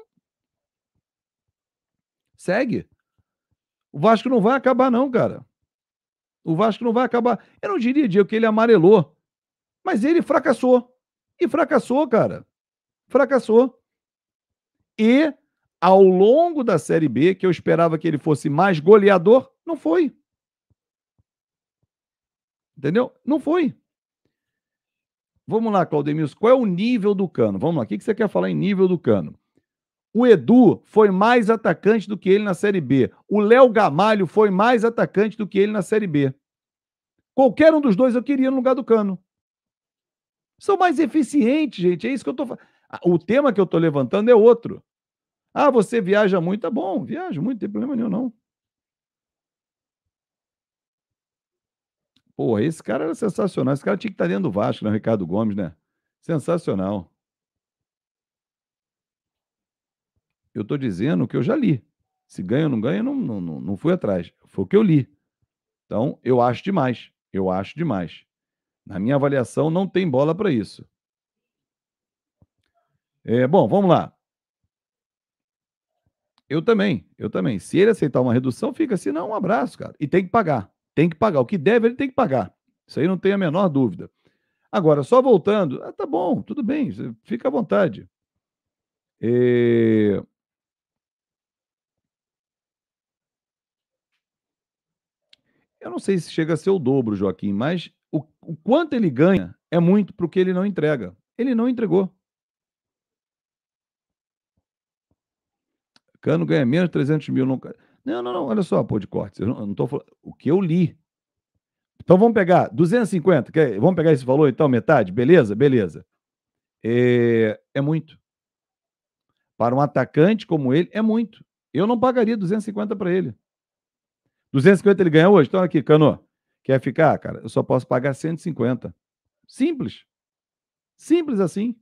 Segue. O Vasco não vai acabar, não, cara. O Vasco não vai acabar. Eu não diria, Diego, que ele amarelou. Mas ele fracassou. E fracassou, cara. Fracassou. E ao longo da Série B, que eu esperava que ele fosse mais goleador, não foi. Entendeu? Não foi. Vamos lá, Claudemir, qual é o nível do Cano? Vamos lá, o que você quer falar em nível do Cano? O Edu foi mais atacante do que ele na Série B. O Léo Gamalho foi mais atacante do que ele na Série B. Qualquer um dos dois eu queria no lugar do Cano. São mais eficientes, gente. É isso que eu tô falando. O tema que eu tô levantando é outro. Ah, você viaja muito, tá bom, viajo muito, não tem problema nenhum, não. Pô, esse cara era sensacional. Esse cara tinha que estar tá dentro do Vasco, né? Ricardo Gomes, né? Sensacional. Eu estou dizendo o que eu já li. Se ganha ou não ganha, não, não, não fui atrás. Foi o que eu li. Então, eu acho demais. Eu acho demais. Na minha avaliação, não tem bola para isso. É, bom, vamos lá. Eu também, eu também. Se ele aceitar uma redução, fica assim, não, um abraço, cara. E tem que pagar. Tem que pagar. O que deve, ele tem que pagar. Isso aí não tem a menor dúvida. Agora, só voltando, ah, tá bom, tudo bem, fica à vontade. E... É, eu não sei se chega a ser o dobro, Joaquim, mas o, o quanto ele ganha é muito para o que ele não entrega. Ele não entregou. Cano ganha menos de 300 mil. Não, não, não, não olha só, pô, de corte. Eu não, estou falando. O que eu li. Então vamos pegar 250, quer, vamos pegar esse valor então, metade? Beleza? Beleza. É, é muito. Para um atacante como ele, é muito. Eu não pagaria 250 para ele. 250 ele ganha hoje? Então aqui, Cano, quer ficar? Cara, eu só posso pagar 150. Simples. Simples assim.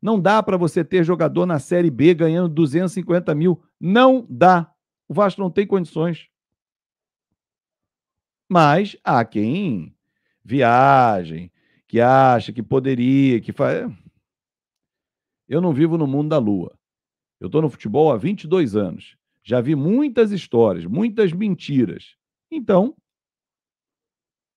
Não dá para você ter jogador na Série B ganhando 250 mil. Não dá. O Vasco não tem condições. Mas há quem viagem, que acha que poderia, que faz. É. Eu não vivo no mundo da lua. Eu estou no futebol há 22 anos. Já vi muitas histórias, muitas mentiras. Então,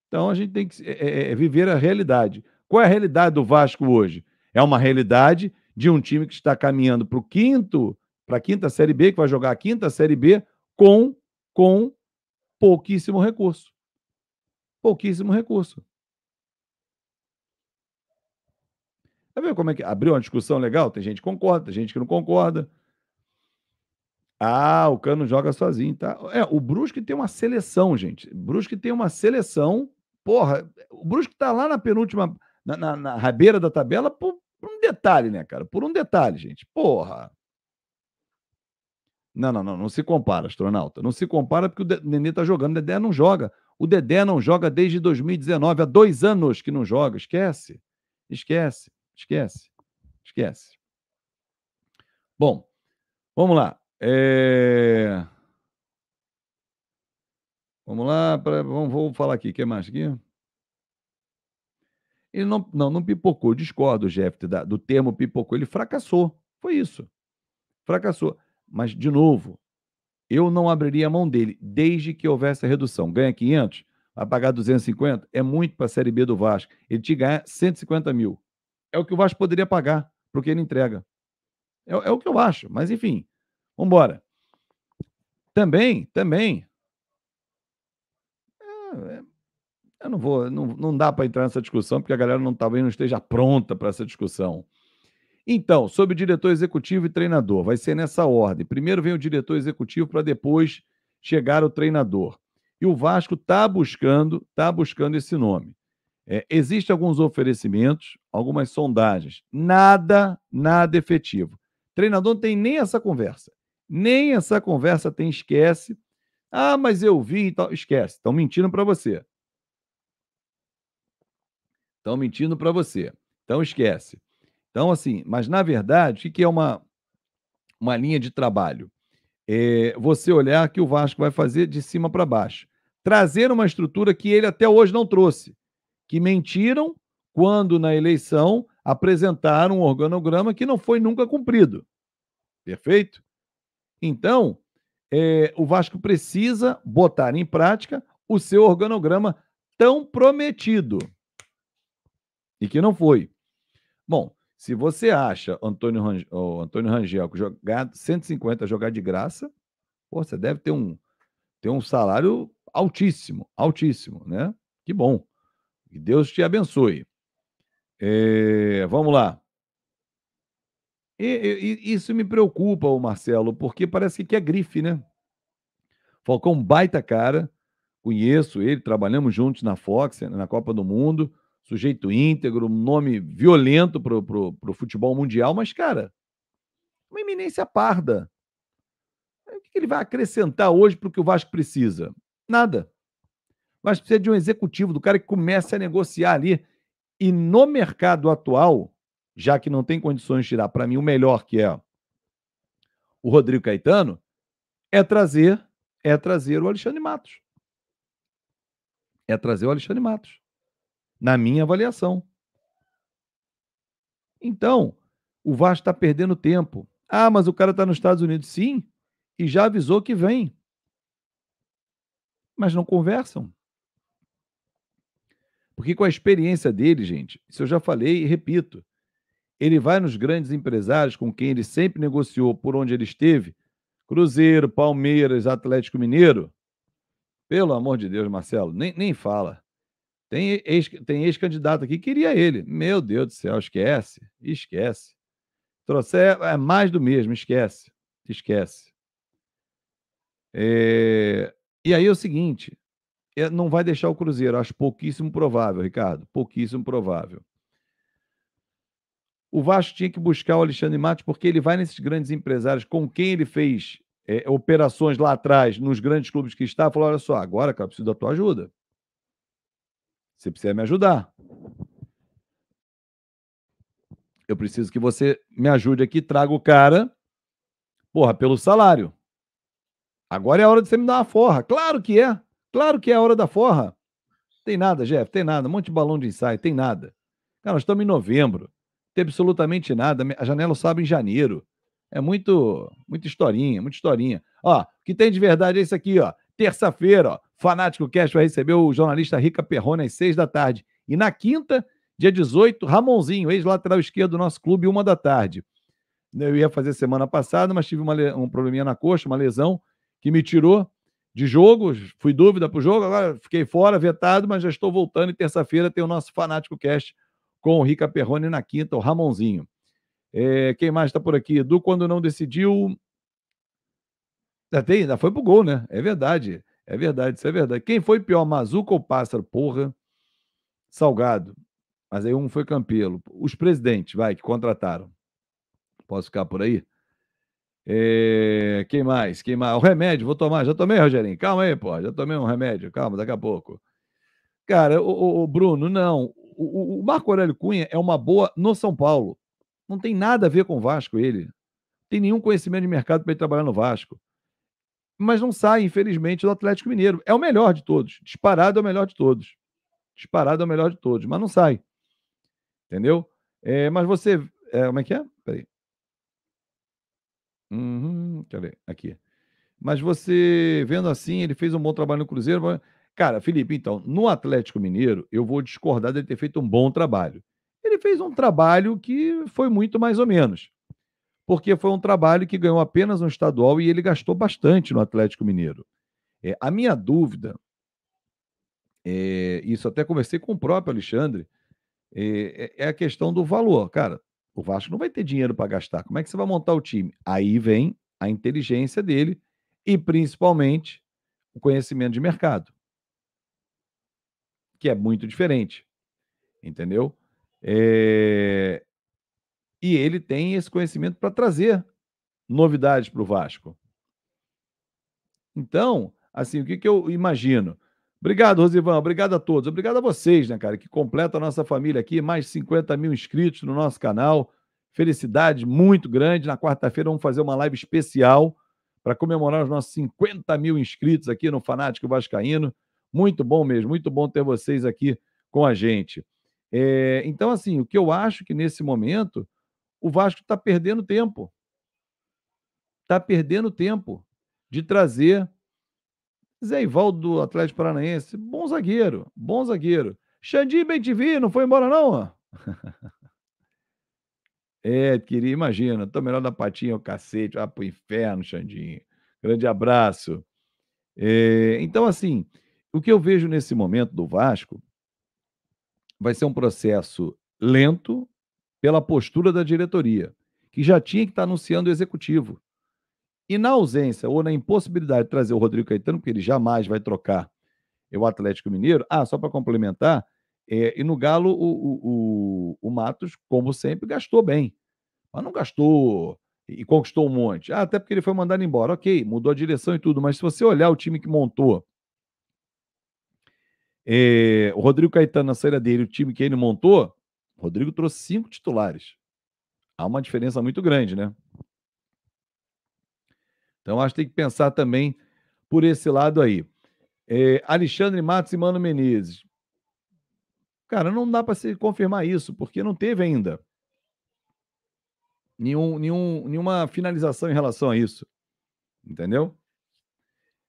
então a gente tem que é, é, é, viver a realidade. Qual é a realidade do Vasco hoje? É uma realidade de um time que está caminhando para o quinto, para a quinta Série B, que vai jogar a quinta Série B com, com pouquíssimo recurso. Pouquíssimo recurso. Tá vendo como é que abriu uma discussão legal? Tem gente que concorda, tem gente que não concorda. Ah, o Cano joga sozinho, tá? É, o Brusque tem uma seleção, gente. O Brusque tem uma seleção. Porra, o Brusque tá lá na penúltima, na, na, na rabeira da tabela por, por um detalhe, né, cara? Por um detalhe, gente. Porra. Não, não, não. Não se compara, astronauta. Não se compara porque o Nenê tá jogando. O Dedé não joga. O Dedé não joga desde 2019. Há dois anos que não joga. Esquece. Esquece. Esquece. Esquece. Bom, vamos lá. É... Vamos lá, pra... vamos, vou falar aqui. O que mais aqui? Ele não, não, não pipocou, discordo, Jeff, da, do termo pipocou, ele fracassou. Foi isso. Fracassou. Mas, de novo, eu não abriria a mão dele, desde que houvesse a redução. Ganha 500, vai pagar 250, é muito para a Série B do Vasco. Ele te ganha 150 mil. É o que o Vasco poderia pagar, o que ele entrega. É, é o que eu acho, mas enfim, vamos embora. Também, também, Eu não vou, não, não dá para entrar nessa discussão, porque a galera não talvez não esteja pronta para essa discussão. Então, sobre diretor executivo e treinador, vai ser nessa ordem. Primeiro vem o diretor executivo para depois chegar o treinador. E o Vasco está buscando, tá buscando esse nome. É, Existem alguns oferecimentos, algumas sondagens. Nada, nada efetivo. Treinador não tem nem essa conversa. Nem essa conversa tem, esquece. Ah, mas eu vi e tal. Esquece, estão mentindo para você. Estão mentindo para você. Então esquece. Então, assim, mas na verdade, o que é uma, uma linha de trabalho? É você olhar que o Vasco vai fazer de cima para baixo. Trazer uma estrutura que ele até hoje não trouxe. Que mentiram quando, na eleição, apresentaram um organograma que não foi nunca cumprido. Perfeito? Então, é, o Vasco precisa botar em prática o seu organograma tão prometido e que não foi. Bom, se você acha Antônio, Rangel, oh, Antônio Rangel jogar 150 jogar de graça, pô, você deve ter um, ter um salário altíssimo, altíssimo, né? Que bom. Que Deus te abençoe. É, vamos lá. E, e, isso me preocupa, o Marcelo, porque parece que é grife, né? Falcão baita cara, conheço ele, trabalhamos juntos na Fox, na Copa do Mundo sujeito íntegro, um nome violento pro, pro, pro futebol mundial, mas, cara, uma iminência parda. O que ele vai acrescentar hoje para o que o Vasco precisa? Nada. O Vasco precisa de um executivo, do cara que comece a negociar ali. E no mercado atual, já que não tem condições de tirar para mim o melhor que é o Rodrigo Caetano, é trazer, é trazer o Alexandre Matos. É trazer o Alexandre Matos na minha avaliação. Então, o Vasco está perdendo tempo. Ah, mas o cara está nos Estados Unidos, sim, e já avisou que vem. Mas não conversam. Porque com a experiência dele, gente, isso eu já falei e repito, ele vai nos grandes empresários com quem ele sempre negociou por onde ele esteve, Cruzeiro, Palmeiras, Atlético Mineiro. Pelo amor de Deus, Marcelo, nem, nem fala. Tem, ex, tem ex-candidato aqui que queria ele. Meu Deus do céu, esquece, esquece. Trouxer é, é mais do mesmo, esquece, esquece. É, e aí é o seguinte, é, não vai deixar o Cruzeiro, acho pouquíssimo provável, Ricardo, pouquíssimo provável. O Vasco tinha que buscar o Alexandre Matos porque ele vai nesses grandes empresários com quem ele fez é, operações lá atrás, nos grandes clubes que está, falou: olha só, agora, cara, eu preciso da tua ajuda. Você precisa me ajudar. Eu preciso que você me ajude aqui, traga o cara, porra, pelo salário. Agora é a hora de você me dar uma forra. Claro que é. Claro que é a hora da forra. Tem nada, Jeff, tem nada. Um monte de balão de ensaio, tem nada. Cara, nós estamos em novembro. tem absolutamente nada. A janela sobe em janeiro. É muito, muita historinha, muita historinha. Ó, o que tem de verdade é isso aqui, ó. Terça-feira, ó. Fanático Cast vai receber o jornalista Rica Perrone às seis da tarde. E na quinta, dia 18, Ramonzinho, ex-lateral esquerdo do nosso clube, uma da tarde. Eu ia fazer semana passada, mas tive uma, um probleminha na coxa, uma lesão, que me tirou de jogo. Fui dúvida para o jogo, agora fiquei fora, vetado, mas já estou voltando. E terça-feira tem o nosso Fanático Cast com o Rica Perrone na quinta, o Ramonzinho. É, quem mais está por aqui? Edu, quando não decidiu. Até ainda foi pro gol, né? É verdade. É verdade, isso é verdade. Quem foi pior, Mazuca ou Pássaro? Porra. Salgado. Mas aí um foi Campelo. Os presidentes, vai, que contrataram. Posso ficar por aí? É... Quem mais? Quem mais? O remédio, vou tomar. Já tomei, Rogerinho? Calma aí, pô. Já tomei um remédio. Calma, daqui a pouco. Cara, o, o Bruno, não. O, o, Marco Aurélio Cunha é uma boa no São Paulo. Não tem nada a ver com o Vasco ele. Tem nenhum conhecimento de mercado para ele trabalhar no Vasco mas não sai, infelizmente, do Atlético Mineiro. É o melhor de todos. Disparado é o melhor de todos. Disparado é o melhor de todos, mas não sai. Entendeu? É, mas você. É, como é que é? Peraí. Uhum, ver. Aqui. Mas você, vendo assim, ele fez um bom trabalho no Cruzeiro. Mas... Cara, Felipe, então, no Atlético Mineiro, eu vou discordar dele ter feito um bom trabalho. Ele fez um trabalho que foi muito mais ou menos porque foi um trabalho que ganhou apenas um estadual e ele gastou bastante no Atlético Mineiro. É, a minha dúvida, é, isso até conversei com o próprio Alexandre, é, é, é a questão do valor. Cara, o Vasco não vai ter dinheiro para gastar. Como é que você vai montar o time? Aí vem a inteligência dele e principalmente o conhecimento de mercado, que é muito diferente, entendeu? É... E ele tem esse conhecimento para trazer novidades para o Vasco. Então, assim, o que, que eu imagino? Obrigado, Rosivan. Obrigado a todos. Obrigado a vocês, né, cara, que completa a nossa família aqui. Mais 50 mil inscritos no nosso canal. Felicidade muito grande. Na quarta-feira vamos fazer uma live especial para comemorar os nossos 50 mil inscritos aqui no Fanático Vascaíno. Muito bom mesmo, muito bom ter vocês aqui com a gente. É, então, assim, o que eu acho que nesse momento o Vasco está perdendo tempo. Está perdendo tempo de trazer Zé Ivaldo do Atlético Paranaense. Bom zagueiro, bom zagueiro. Xandi vi, não foi embora não? é, queria, imagina. Estou melhor da patinha, o cacete. Ah, o inferno, Xandinho. Grande abraço. É, então, assim, o que eu vejo nesse momento do Vasco vai ser um processo lento, pela postura da diretoria, que já tinha que estar tá anunciando o executivo. E na ausência ou na impossibilidade de trazer o Rodrigo Caetano, porque ele jamais vai trocar o Atlético Mineiro. Ah, só para complementar, é, e no Galo o, o, o, Matos, como sempre, gastou bem. Mas não gastou e conquistou um monte. Ah, até porque ele foi mandado embora. Ok, mudou a direção e tudo, mas se você olhar o time que montou, é, o Rodrigo Caetano na saída dele, o time que ele montou, Rodrigo trouxe cinco titulares. Há uma diferença muito grande, né? Então acho que tem que pensar também por esse lado aí. É, Alexandre Matos e Mano Menezes. Cara, não dá para se confirmar isso, porque não teve ainda nenhum, nenhum, nenhuma finalização em relação a isso. Entendeu?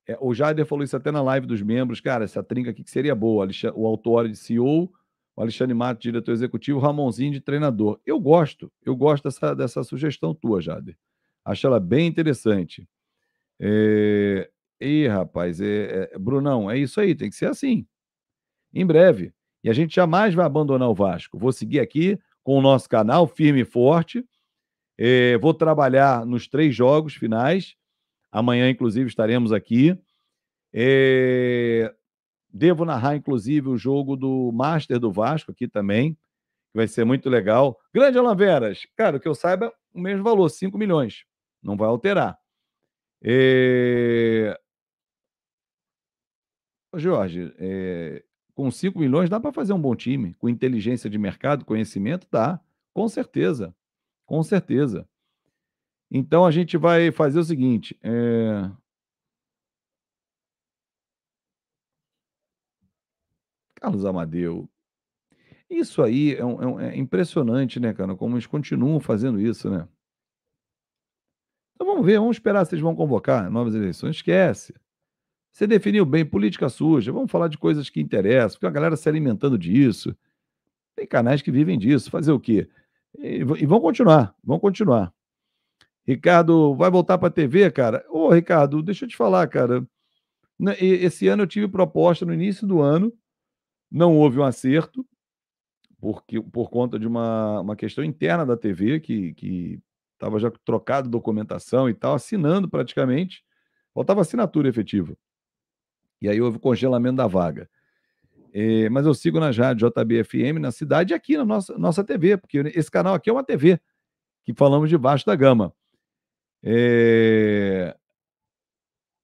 É, o Jader falou isso até na live dos membros. Cara, essa trinca aqui que seria boa. O autor de CEO, o Alexandre Mato, diretor executivo, Ramonzinho de treinador. Eu gosto, eu gosto dessa, dessa sugestão tua, Jader. Acho ela bem interessante. É... E, rapaz, é... é... Brunão, é isso aí, tem que ser assim. Em breve. E a gente jamais vai abandonar o Vasco. Vou seguir aqui com o nosso canal, firme e forte. É... Vou trabalhar nos três jogos finais. Amanhã, inclusive, estaremos aqui. É... Devo narrar, inclusive, o jogo do Master do Vasco aqui também, que vai ser muito legal. Grande Alan Veras, cara, que eu saiba, o mesmo valor, 5 milhões. Não vai alterar. É... Jorge, é... com 5 milhões dá para fazer um bom time. Com inteligência de mercado, conhecimento, dá. Com certeza. Com certeza. Então a gente vai fazer o seguinte. É... Carlos Amadeu. Isso aí é, um, é, um, é impressionante, né, cara? Como eles continuam fazendo isso, né? Então vamos ver, vamos esperar se eles vão convocar novas eleições. Esquece. Você definiu bem política suja, vamos falar de coisas que interessam, porque a galera se alimentando disso. Tem canais que vivem disso. Fazer o quê? E, e vão continuar, vão continuar. Ricardo, vai voltar para a TV, cara? Ô, Ricardo, deixa eu te falar, cara. Né, esse ano eu tive proposta no início do ano não houve um acerto, porque, por conta de uma, uma questão interna da TV, que estava já trocado documentação e tal, assinando praticamente, faltava assinatura efetiva. E aí houve o congelamento da vaga. É, mas eu sigo na rádio JBFM, na cidade e aqui na nossa, nossa TV, porque esse canal aqui é uma TV, que falamos de baixo da gama. É...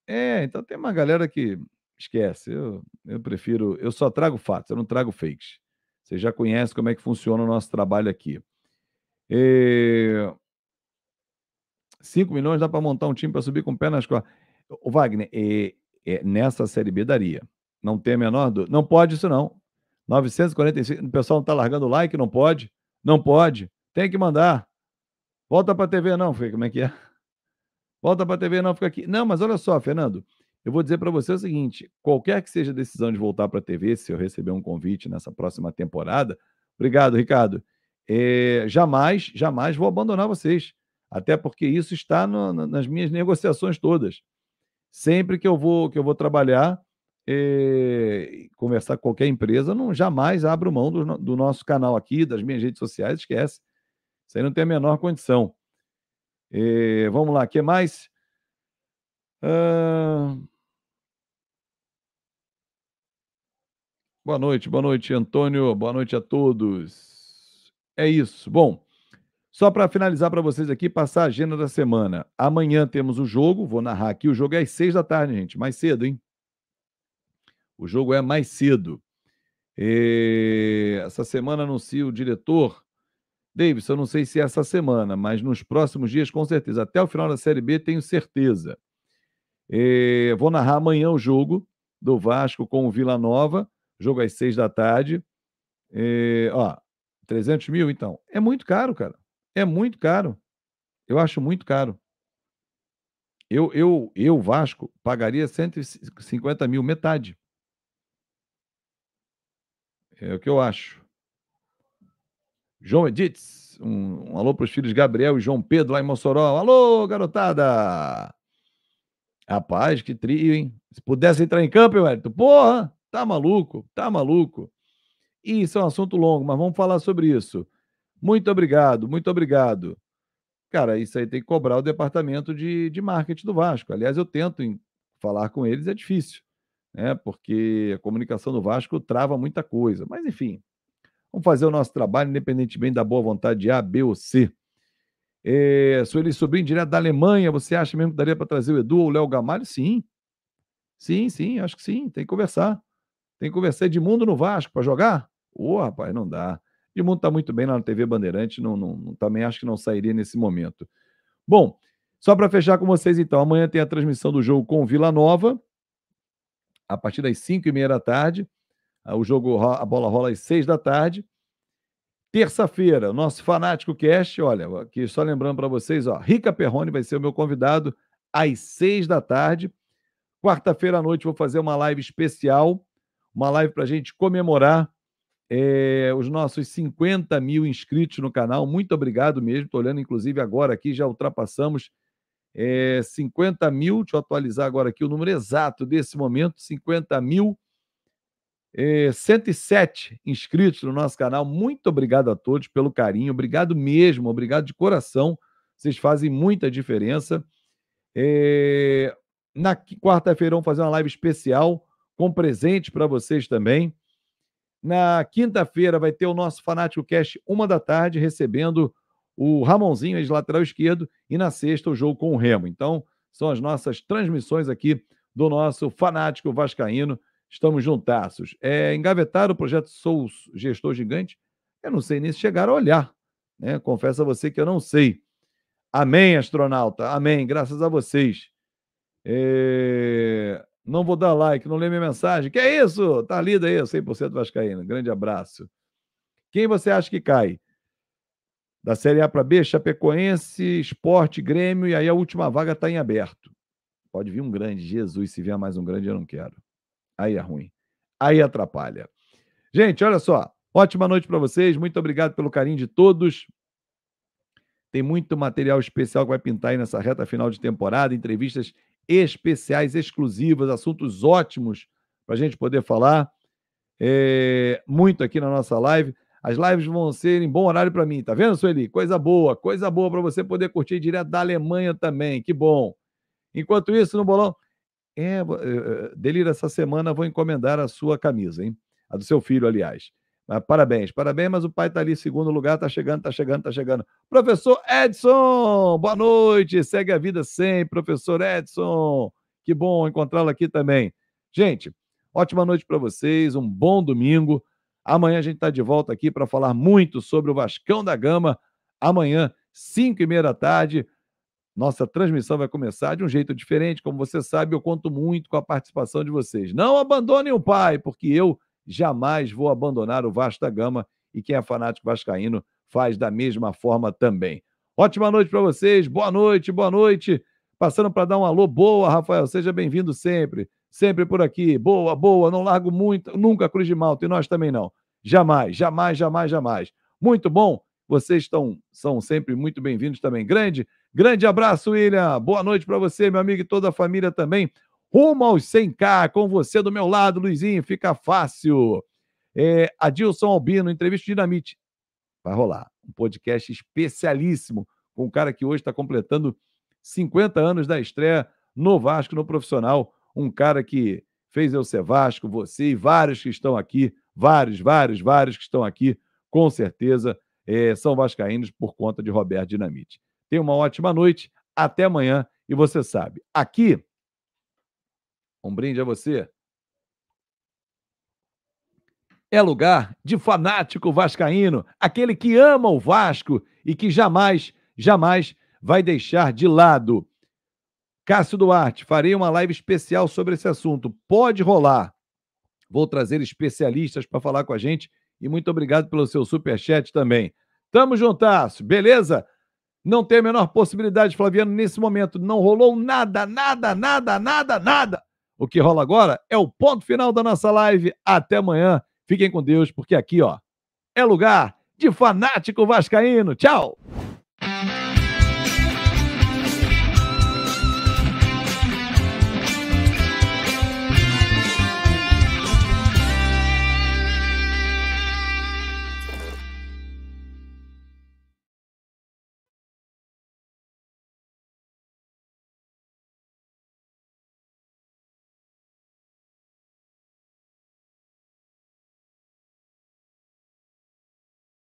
é, então tem uma galera que esquece. Eu, eu prefiro. Eu só trago fatos, eu não trago fakes. Você já conhece como é que funciona o nosso trabalho aqui. E... Eh, 5 milhões dá para montar um time para subir com o pé nas costas. O Wagner, e, eh, e, eh, nessa Série B daria. Não tem a menor dúvida. Não pode isso, não. 945. O pessoal não está largando o like, não pode. Não pode. Tem que mandar. Volta para a TV, não, Fê. Como é que é? Volta para a TV, não, fica aqui. Não, mas olha só, Fernando. Eu vou dizer para você o seguinte: qualquer que seja a decisão de voltar para a TV, se eu receber um convite nessa próxima temporada, obrigado, Ricardo. É, jamais, jamais vou abandonar vocês. Até porque isso está no, nas minhas negociações todas. Sempre que eu vou que eu vou trabalhar é, conversar com qualquer empresa, não jamais abro mão do, do nosso canal aqui, das minhas redes sociais, esquece. Isso aí não tem a menor condição. É, vamos lá, o que mais? Uh... Boa noite, boa noite, Antônio. Boa noite a todos. É isso. Bom, só para finalizar para vocês aqui, passar a agenda da semana. Amanhã temos o jogo, vou narrar aqui. O jogo é às seis da tarde, gente. Mais cedo, hein? O jogo é mais cedo. E... É, essa semana anuncia o diretor. Davis, eu não sei se é essa semana, mas nos próximos dias, com certeza. Até o final da Série B, tenho certeza. E eh, vou narrar amanhã o jogo do Vasco com o Vila Nova, jogo às seis da tarde. E, eh, ó, 300 mil, então. É muito caro, cara. É muito caro. Eu acho muito caro. Eu, eu, eu Vasco, pagaria 150 mil, metade. É o que eu acho. João Edits, um, um alô para os filhos Gabriel e João Pedro lá em Mossoró. Alô, garotada! Rapaz, que trio, hein? Se pudesse entrar em campo, Wellington, porra, tá maluco, tá maluco. isso é um assunto longo, mas vamos falar sobre isso. Muito obrigado, muito obrigado. Cara, isso aí tem que cobrar o departamento de, de marketing do Vasco. Aliás, eu tento falar com eles, é difícil, né? Porque a comunicação do Vasco trava muita coisa. Mas, enfim, vamos fazer o nosso trabalho, independentemente da boa vontade de A, B ou C. É, Sueli Sobrinho, direto da Alemanha, você acha mesmo que daria para trazer o Edu ou o Léo Gamalho? Sim. Sim, sim, acho que sim. Tem que conversar. Tem que conversar. Edmundo no Vasco para jogar? Ô, oh, rapaz, não dá. Edmundo está muito bem lá na TV Bandeirante, não, não, também acho que não sairia nesse momento. Bom, só para fechar com vocês então, amanhã tem a transmissão do jogo com o Vila Nova, a partir das 5 e meia da tarde. Ah, o jogo, a bola rola às 6 da tarde. Terça-feira, nosso Fanático Cast, olha, aqui só lembrando para vocês, ó, Rica Perrone vai ser o meu convidado às seis da tarde. Quarta-feira à noite vou fazer uma live especial, uma live para a gente comemorar é, os nossos 50 mil inscritos no canal. Muito obrigado mesmo. Estou olhando, inclusive, agora aqui, já ultrapassamos é, 50 mil. Deixa eu atualizar agora aqui o número exato desse momento: 50 mil 107 eh, inscritos no nosso canal. Muito obrigado a todos pelo carinho. Obrigado mesmo, obrigado de coração. Vocês fazem muita diferença. Eh, na quarta-feira vamos fazer uma live especial com presente para vocês também. Na quinta-feira vai ter o nosso Fanático Cast, uma da tarde, recebendo o Ramonzinho, ex-lateral esquerdo, e na sexta o jogo com o Remo. Então, são as nossas transmissões aqui do nosso Fanático Vascaíno. Estamos juntaços. É, engavetar o projeto Souls Gestor Gigante? Eu não sei nem se chegaram a olhar. Né? Confesso a você que eu não sei. Amém, astronauta. Amém. Graças a vocês. É... Não vou dar like, não leio minha mensagem. Que é isso? Tá lida aí, 100% vascaína. Grande abraço. Quem você acha que cai? Da Série A para B, Chapecoense, Esporte, Grêmio, e aí a última vaga está em aberto. Pode vir um grande. Jesus, se vier mais um grande, eu não quero. Aí é ruim. Aí atrapalha. Gente, olha só. Ótima noite para vocês. Muito obrigado pelo carinho de todos. Tem muito material especial que vai pintar aí nessa reta final de temporada, entrevistas especiais, exclusivas, assuntos ótimos para a gente poder falar é, muito aqui na nossa live. As lives vão ser em bom horário para mim, tá vendo, Sueli? Coisa boa, coisa boa para você poder curtir direto da Alemanha também, que bom. Enquanto isso, no bolão, é, eh, eh, Delira, essa semana vou encomendar a sua camisa, hein? A do seu filho, aliás. Ah, parabéns, parabéns, mas o pai está ali em segundo lugar, está chegando, está chegando, está chegando. Professor Edson, boa noite, segue a vida sem, professor Edson. Que bom encontrá-lo aqui também. Gente, ótima noite para vocês, um bom domingo. Amanhã a gente está de volta aqui para falar muito sobre o Vascão da Gama. Amanhã, 5 e meia da tarde, nossa transmissão vai começar de um jeito diferente. Como você sabe, eu conto muito com a participação de vocês. Não abandonem o pai, porque eu jamais vou abandonar o Vasta Gama e quem é fanático vascaíno faz da mesma forma também. Ótima noite para vocês, boa noite, boa noite. Passando para dar um alô, boa, Rafael, seja bem-vindo sempre, sempre por aqui. Boa, boa, não largo muito, nunca Cruz de Malta e nós também não. Jamais, jamais, jamais, jamais. Muito bom, vocês estão, são sempre muito bem-vindos também. Grande Grande abraço, William. Boa noite para você, meu amigo e toda a família também. Rumo aos 100K, com você do meu lado, Luizinho, fica fácil. É, Adilson Albino, entrevista Dinamite. Vai rolar um podcast especialíssimo com um cara que hoje está completando 50 anos da estreia no Vasco, no profissional. Um cara que fez eu ser Vasco, você e vários que estão aqui, vários, vários, vários que estão aqui, com certeza é, são vascaínos por conta de Roberto Dinamite. Tenha uma ótima noite. Até amanhã. E você sabe, aqui, um brinde a você. É lugar de fanático vascaíno, aquele que ama o Vasco e que jamais, jamais vai deixar de lado. Cássio Duarte, farei uma live especial sobre esse assunto. Pode rolar. Vou trazer especialistas para falar com a gente. E muito obrigado pelo seu super chat também. Tamo juntas, beleza? Não tem a menor possibilidade, Flaviano, nesse momento. Não rolou nada, nada, nada, nada, nada. O que rola agora é o ponto final da nossa live. Até amanhã. Fiquem com Deus, porque aqui, ó, é lugar de fanático vascaíno. Tchau!